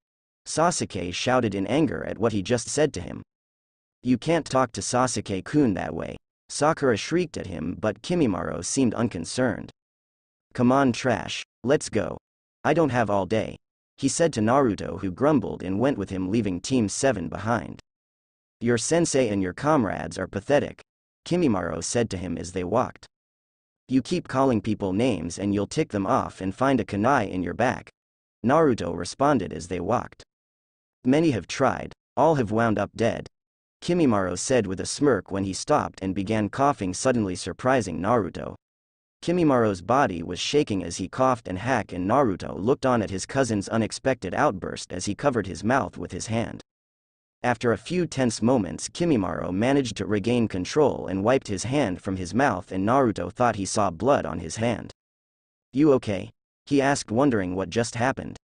Sasuke shouted in anger at what he just said to him. You can't talk to Sasuke-kun that way. Sakura shrieked at him but Kimimaro seemed unconcerned. Come on trash, let's go. I don't have all day. He said to Naruto who grumbled and went with him leaving Team 7 behind. Your sensei and your comrades are pathetic. Kimimaro said to him as they walked. You keep calling people names and you'll tick them off and find a kunai in your back. Naruto responded as they walked. Many have tried, all have wound up dead. Kimimaro said with a smirk when he stopped and began coughing suddenly surprising Naruto. Kimimaro's body was shaking as he coughed and hack and Naruto looked on at his cousin's unexpected outburst as he covered his mouth with his hand. After a few tense moments Kimimaro managed to regain control and wiped his hand from his mouth and Naruto thought he saw blood on his hand. You okay? He asked wondering what just happened.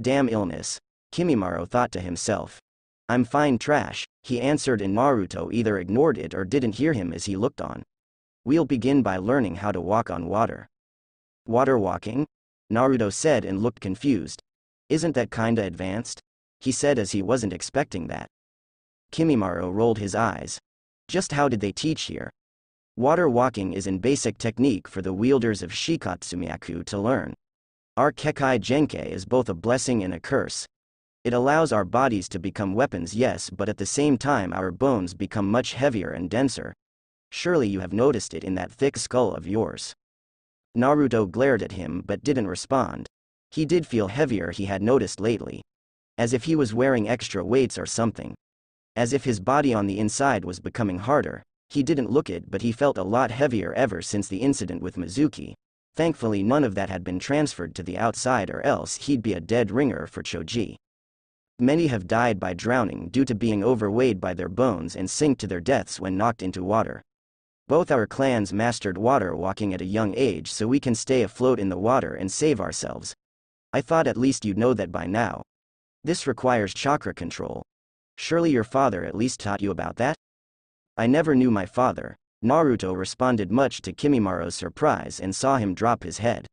Damn illness. Kimimaro thought to himself. I'm fine trash, he answered and Naruto either ignored it or didn't hear him as he looked on. We'll begin by learning how to walk on water. Water walking? Naruto said and looked confused. Isn't that kinda advanced? He said as he wasn't expecting that. Kimimaro rolled his eyes. Just how did they teach here? Water walking is an basic technique for the wielders of Shikatsumyaku to learn. Our Kekai Genke is both a blessing and a curse. It allows our bodies to become weapons yes but at the same time our bones become much heavier and denser. Surely you have noticed it in that thick skull of yours. Naruto glared at him but didn't respond. He did feel heavier he had noticed lately. As if he was wearing extra weights or something as if his body on the inside was becoming harder. He didn't look it but he felt a lot heavier ever since the incident with Mizuki. Thankfully none of that had been transferred to the outside or else he'd be a dead ringer for Choji. Many have died by drowning due to being overweighed by their bones and sink to their deaths when knocked into water. Both our clans mastered water walking at a young age so we can stay afloat in the water and save ourselves. I thought at least you'd know that by now. This requires chakra control, Surely your father at least taught you about that? I never knew my father. Naruto responded much to Kimimaro's surprise and saw him drop his head.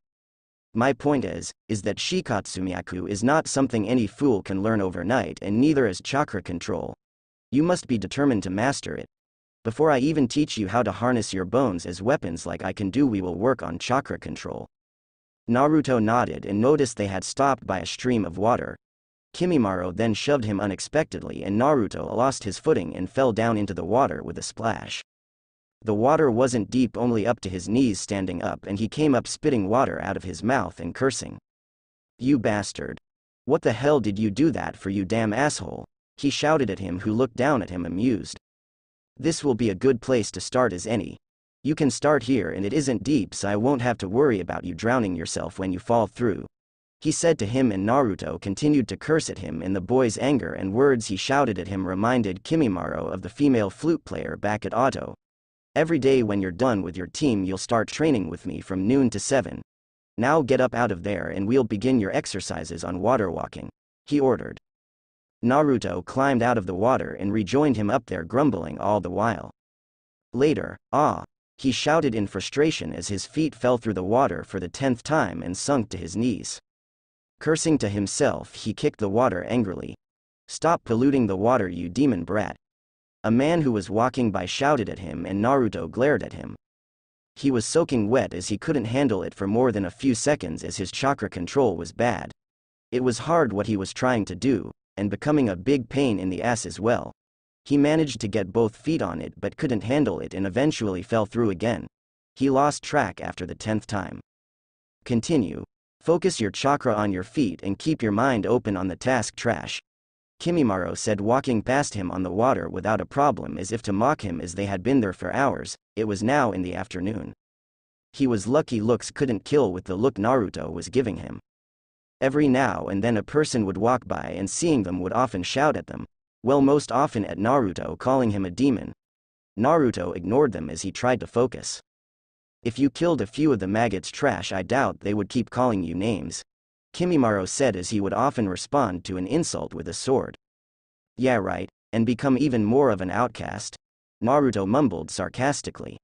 My point is, is that Shikatsumiaku is not something any fool can learn overnight and neither is chakra control. You must be determined to master it. Before I even teach you how to harness your bones as weapons like I can do we will work on chakra control. Naruto nodded and noticed they had stopped by a stream of water, Kimimaro then shoved him unexpectedly and Naruto lost his footing and fell down into the water with a splash. The water wasn't deep only up to his knees standing up and he came up spitting water out of his mouth and cursing. You bastard. What the hell did you do that for you damn asshole? He shouted at him who looked down at him amused. This will be a good place to start as any. You can start here and it isn't deep so I won't have to worry about you drowning yourself when you fall through he said to him and Naruto continued to curse at him in the boy's anger and words he shouted at him reminded Kimimaro of the female flute player back at Otto. Every day when you're done with your team you'll start training with me from noon to 7. Now get up out of there and we'll begin your exercises on water walking, he ordered. Naruto climbed out of the water and rejoined him up there grumbling all the while. Later, ah, he shouted in frustration as his feet fell through the water for the tenth time and sunk to his knees. Cursing to himself, he kicked the water angrily. Stop polluting the water, you demon brat. A man who was walking by shouted at him and Naruto glared at him. He was soaking wet as he couldn't handle it for more than a few seconds as his chakra control was bad. It was hard what he was trying to do, and becoming a big pain in the ass as well. He managed to get both feet on it but couldn't handle it and eventually fell through again. He lost track after the tenth time. Continue. Focus your chakra on your feet and keep your mind open on the task trash. Kimimaro said walking past him on the water without a problem as if to mock him as they had been there for hours, it was now in the afternoon. He was lucky looks couldn't kill with the look Naruto was giving him. Every now and then a person would walk by and seeing them would often shout at them, well most often at Naruto calling him a demon. Naruto ignored them as he tried to focus. If you killed a few of the maggots trash I doubt they would keep calling you names. Kimimaro said as he would often respond to an insult with a sword. Yeah right, and become even more of an outcast. Naruto mumbled sarcastically.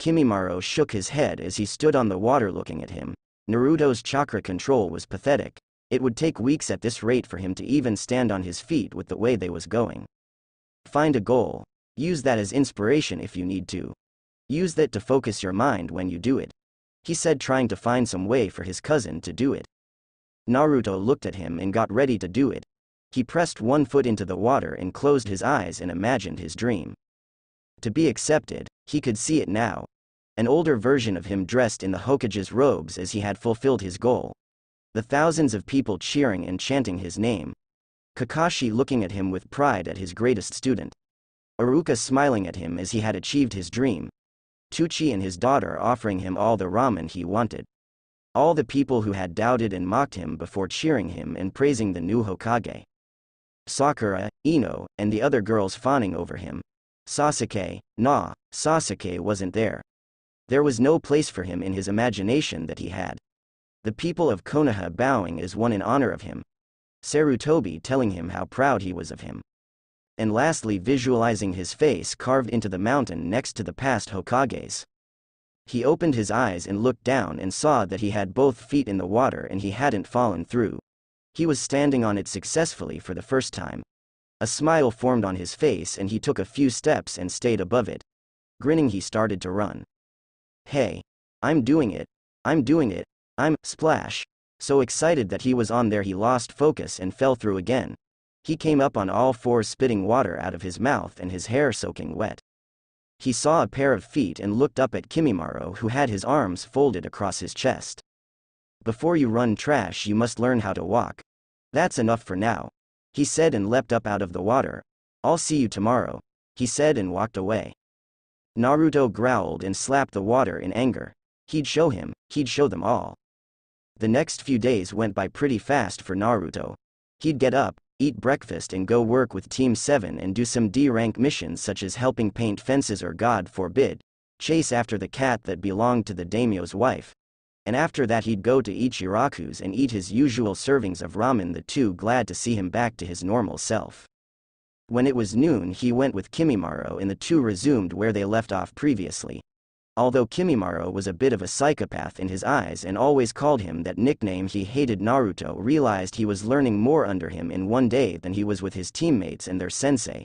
Kimimaro shook his head as he stood on the water looking at him. Naruto's chakra control was pathetic. It would take weeks at this rate for him to even stand on his feet with the way they was going. Find a goal. Use that as inspiration if you need to. Use that to focus your mind when you do it. He said trying to find some way for his cousin to do it. Naruto looked at him and got ready to do it. He pressed one foot into the water and closed his eyes and imagined his dream. To be accepted, he could see it now. An older version of him dressed in the Hokage's robes as he had fulfilled his goal. The thousands of people cheering and chanting his name. Kakashi looking at him with pride at his greatest student. Aruka smiling at him as he had achieved his dream, Tucci and his daughter offering him all the ramen he wanted. All the people who had doubted and mocked him before cheering him and praising the new Hokage. Sakura, Ino, and the other girls fawning over him. Sasuke, nah, Sasuke wasn't there. There was no place for him in his imagination that he had. The people of Konoha bowing as one in honor of him. Sarutobi telling him how proud he was of him and lastly visualizing his face carved into the mountain next to the past Hokages. He opened his eyes and looked down and saw that he had both feet in the water and he hadn't fallen through. He was standing on it successfully for the first time. A smile formed on his face and he took a few steps and stayed above it. Grinning he started to run. Hey! I'm doing it! I'm doing it! I'm, splash! So excited that he was on there he lost focus and fell through again. He came up on all fours spitting water out of his mouth and his hair soaking wet. He saw a pair of feet and looked up at Kimimaro who had his arms folded across his chest. Before you run trash you must learn how to walk. That's enough for now. He said and leapt up out of the water. I'll see you tomorrow, he said and walked away. Naruto growled and slapped the water in anger. He'd show him, he'd show them all. The next few days went by pretty fast for Naruto. He'd get up, eat breakfast and go work with Team 7 and do some D-rank missions such as helping paint fences or god forbid, chase after the cat that belonged to the daimyo's wife. And after that he'd go to Ichiraku's and eat his usual servings of ramen the two glad to see him back to his normal self. When it was noon he went with Kimimaro and the two resumed where they left off previously, although Kimimaro was a bit of a psychopath in his eyes and always called him that nickname he hated Naruto realized he was learning more under him in one day than he was with his teammates and their sensei.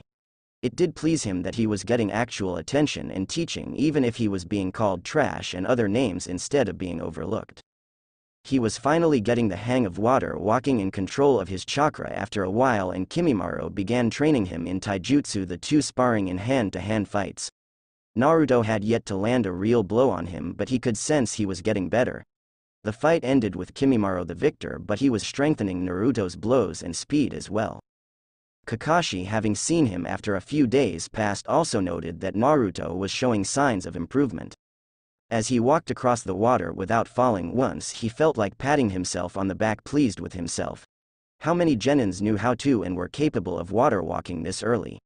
It did please him that he was getting actual attention and teaching even if he was being called trash and other names instead of being overlooked. He was finally getting the hang of water walking in control of his chakra after a while and Kimimaro began training him in taijutsu the two sparring in hand-to-hand -hand fights, Naruto had yet to land a real blow on him but he could sense he was getting better. The fight ended with Kimimaro the victor but he was strengthening Naruto's blows and speed as well. Kakashi having seen him after a few days past also noted that Naruto was showing signs of improvement. As he walked across the water without falling once he felt like patting himself on the back pleased with himself. How many genins knew how to and were capable of water walking this early?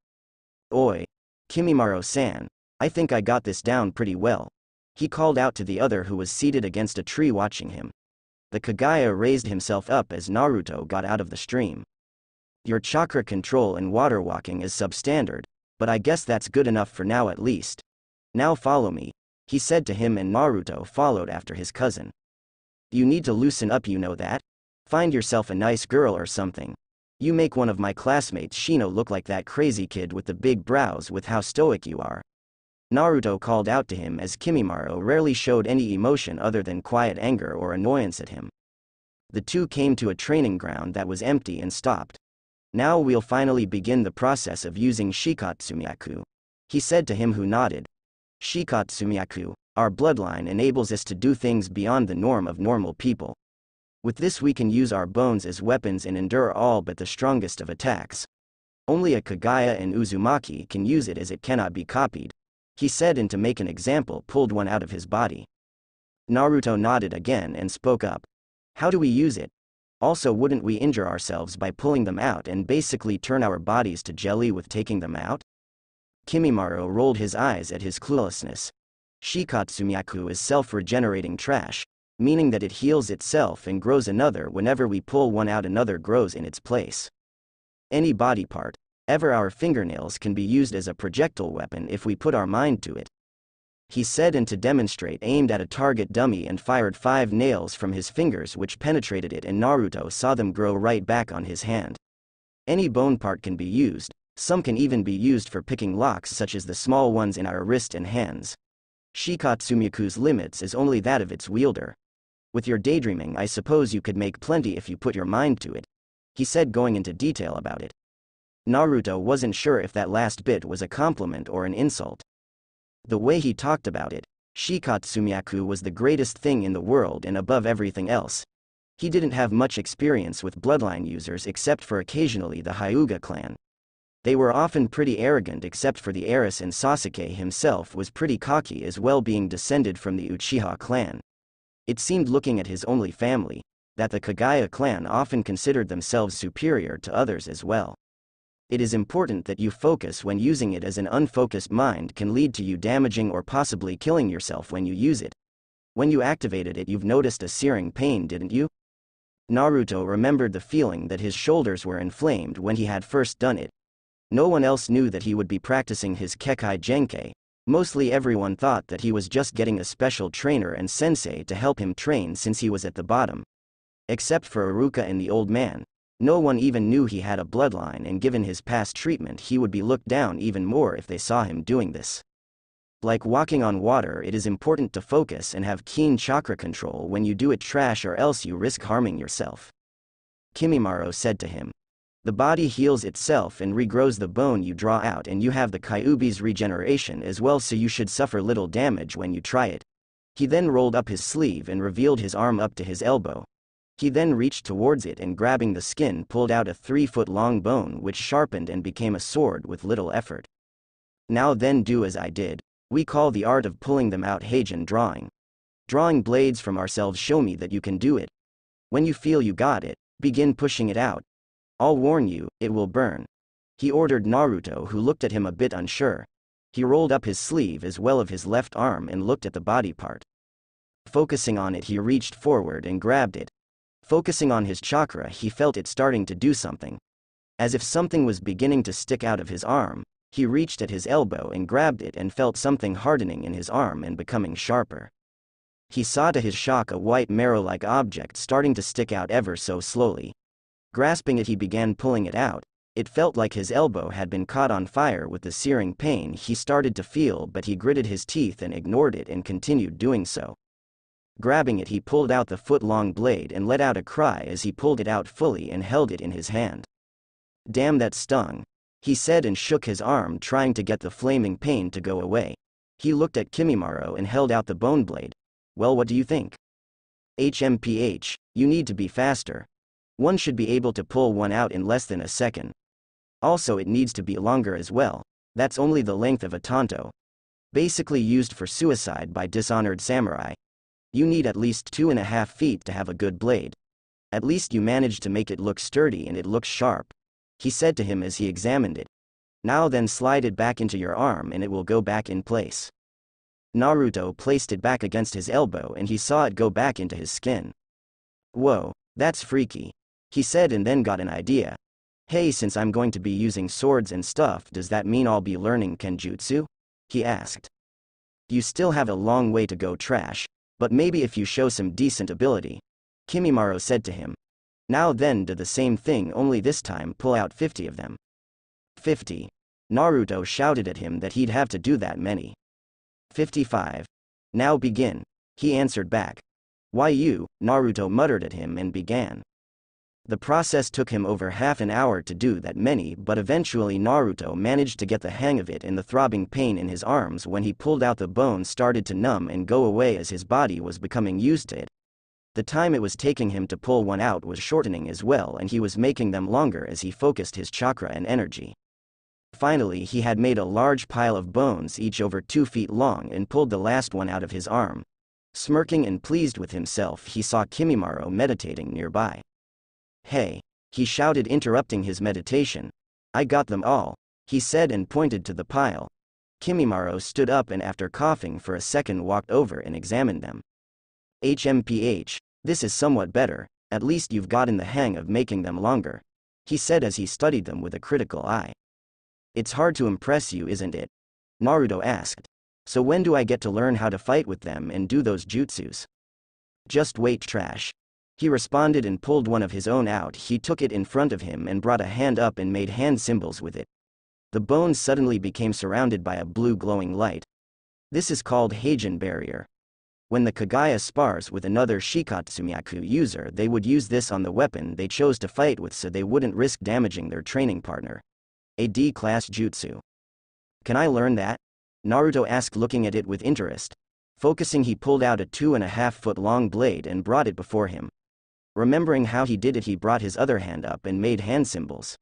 Oi! Kimimaro-san, I think I got this down pretty well. He called out to the other who was seated against a tree watching him. The Kagaya raised himself up as Naruto got out of the stream. Your chakra control and water walking is substandard, but I guess that's good enough for now at least. Now follow me, he said to him and Naruto followed after his cousin. You need to loosen up you know that? Find yourself a nice girl or something. You make one of my classmates Shino look like that crazy kid with the big brows with how stoic you are. Naruto called out to him as Kimimaro rarely showed any emotion other than quiet anger or annoyance at him. The two came to a training ground that was empty and stopped. Now we'll finally begin the process of using Shikatsumiaku. He said to him who nodded. Shikatsumiaku, our bloodline enables us to do things beyond the norm of normal people. With this we can use our bones as weapons and endure all but the strongest of attacks. Only a Kagaya and Uzumaki can use it as it cannot be copied he said and to make an example pulled one out of his body. Naruto nodded again and spoke up. How do we use it? Also wouldn't we injure ourselves by pulling them out and basically turn our bodies to jelly with taking them out? Kimimaro rolled his eyes at his cluelessness. Shikatsumyaku is self-regenerating trash, meaning that it heals itself and grows another whenever we pull one out another grows in its place. Any body part, ever our fingernails can be used as a projectile weapon if we put our mind to it. He said and to demonstrate aimed at a target dummy and fired five nails from his fingers which penetrated it and Naruto saw them grow right back on his hand. Any bone part can be used, some can even be used for picking locks such as the small ones in our wrist and hands. Shikatsumyaku's limits is only that of its wielder. With your daydreaming I suppose you could make plenty if you put your mind to it. He said going into detail about it. Naruto wasn't sure if that last bit was a compliment or an insult. The way he talked about it, Shikatsumyaku was the greatest thing in the world and above everything else. He didn't have much experience with bloodline users except for occasionally the Hyuga clan. They were often pretty arrogant except for the heiress and Sasuke himself was pretty cocky as well being descended from the Uchiha clan. It seemed looking at his only family, that the Kagaya clan often considered themselves superior to others as well it is important that you focus when using it as an unfocused mind can lead to you damaging or possibly killing yourself when you use it. When you activated it you've noticed a searing pain didn't you? Naruto remembered the feeling that his shoulders were inflamed when he had first done it. No one else knew that he would be practicing his Kekai Genkai, mostly everyone thought that he was just getting a special trainer and sensei to help him train since he was at the bottom. Except for Aruka and the old man, no one even knew he had a bloodline and given his past treatment he would be looked down even more if they saw him doing this. Like walking on water it is important to focus and have keen chakra control when you do it trash or else you risk harming yourself. Kimimaro said to him. The body heals itself and regrows the bone you draw out and you have the Kyuubi's regeneration as well so you should suffer little damage when you try it. He then rolled up his sleeve and revealed his arm up to his elbow, he then reached towards it and grabbing the skin pulled out a three-foot-long bone which sharpened and became a sword with little effort. Now then do as I did. We call the art of pulling them out Heijin drawing. Drawing blades from ourselves show me that you can do it. When you feel you got it, begin pushing it out. I'll warn you, it will burn. He ordered Naruto who looked at him a bit unsure. He rolled up his sleeve as well of his left arm and looked at the body part. Focusing on it he reached forward and grabbed it, Focusing on his chakra, he felt it starting to do something. As if something was beginning to stick out of his arm, he reached at his elbow and grabbed it and felt something hardening in his arm and becoming sharper. He saw to his shock a white marrow-like object starting to stick out ever so slowly. Grasping it he began pulling it out, it felt like his elbow had been caught on fire with the searing pain he started to feel but he gritted his teeth and ignored it and continued doing so. Grabbing it he pulled out the foot-long blade and let out a cry as he pulled it out fully and held it in his hand. Damn that stung. He said and shook his arm trying to get the flaming pain to go away. He looked at Kimimaro and held out the bone blade. Well what do you think? HMPH, you need to be faster. One should be able to pull one out in less than a second. Also it needs to be longer as well, that's only the length of a tanto. Basically used for suicide by dishonored samurai. You need at least two and a half feet to have a good blade. At least you managed to make it look sturdy and it looks sharp. He said to him as he examined it. Now then slide it back into your arm and it will go back in place. Naruto placed it back against his elbow and he saw it go back into his skin. Whoa, that's freaky. He said and then got an idea. Hey since I'm going to be using swords and stuff does that mean I'll be learning kenjutsu? He asked. You still have a long way to go trash, but maybe if you show some decent ability. Kimimaro said to him. Now then do the same thing only this time pull out 50 of them. 50. Naruto shouted at him that he'd have to do that many. 55. Now begin. He answered back. Why you, Naruto muttered at him and began. The process took him over half an hour to do that many but eventually Naruto managed to get the hang of it and the throbbing pain in his arms when he pulled out the bone started to numb and go away as his body was becoming used to it. The time it was taking him to pull one out was shortening as well and he was making them longer as he focused his chakra and energy. Finally he had made a large pile of bones each over two feet long and pulled the last one out of his arm. Smirking and pleased with himself he saw Kimimaro meditating nearby. Hey! He shouted interrupting his meditation. I got them all, he said and pointed to the pile. Kimimaro stood up and after coughing for a second walked over and examined them. HMPH, this is somewhat better, at least you've gotten the hang of making them longer, he said as he studied them with a critical eye. It's hard to impress you isn't it? Naruto asked. So when do I get to learn how to fight with them and do those jutsus? Just wait trash. He responded and pulled one of his own out. He took it in front of him and brought a hand up and made hand symbols with it. The bone suddenly became surrounded by a blue glowing light. This is called Heijin barrier. When the Kagaya spars with another Shikatsumyaku user, they would use this on the weapon they chose to fight with so they wouldn't risk damaging their training partner. A D-class jutsu. Can I learn that? Naruto asked looking at it with interest. Focusing he pulled out a two and a half foot long blade and brought it before him. Remembering how he did it he brought his other hand up and made hand symbols.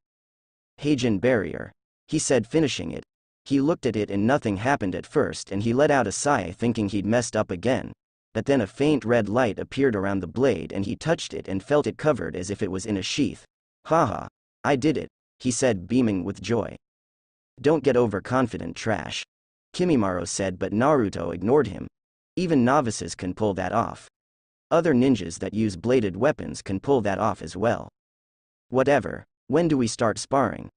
Hagen barrier. He said finishing it. He looked at it and nothing happened at first and he let out a sigh thinking he'd messed up again. But then a faint red light appeared around the blade and he touched it and felt it covered as if it was in a sheath. Haha. I did it, he said beaming with joy. Don't get overconfident trash. Kimimaro said but Naruto ignored him. Even novices can pull that off. Other ninjas that use bladed weapons can pull that off as well. Whatever, when do we start sparring?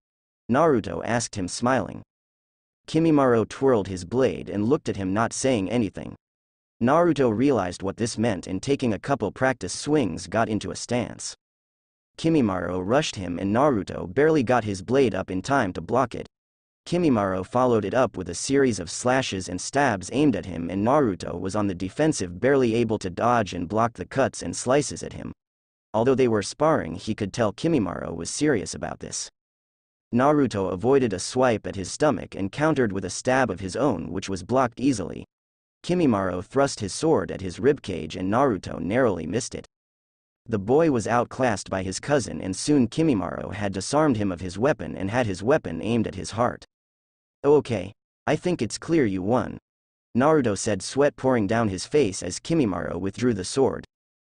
Naruto asked him smiling. Kimimaro twirled his blade and looked at him not saying anything. Naruto realized what this meant and taking a couple practice swings got into a stance. Kimimaro rushed him and Naruto barely got his blade up in time to block it, Kimimaro followed it up with a series of slashes and stabs aimed at him and Naruto was on the defensive barely able to dodge and block the cuts and slices at him. Although they were sparring he could tell Kimimaro was serious about this. Naruto avoided a swipe at his stomach and countered with a stab of his own which was blocked easily. Kimimaro thrust his sword at his ribcage and Naruto narrowly missed it. The boy was outclassed by his cousin and soon Kimimaro had disarmed him of his weapon and had his weapon aimed at his heart. Okay. I think it's clear you won. Naruto said sweat pouring down his face as Kimimaro withdrew the sword.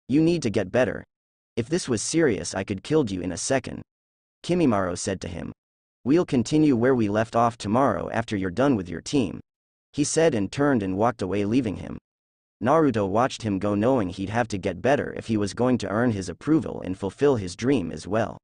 You need to get better. If this was serious I could killed you in a second. Kimimaro said to him. We'll continue where we left off tomorrow after you're done with your team. He said and turned and walked away leaving him. Naruto watched him go knowing he'd have to get better if he was going to earn his approval and fulfill his dream as well.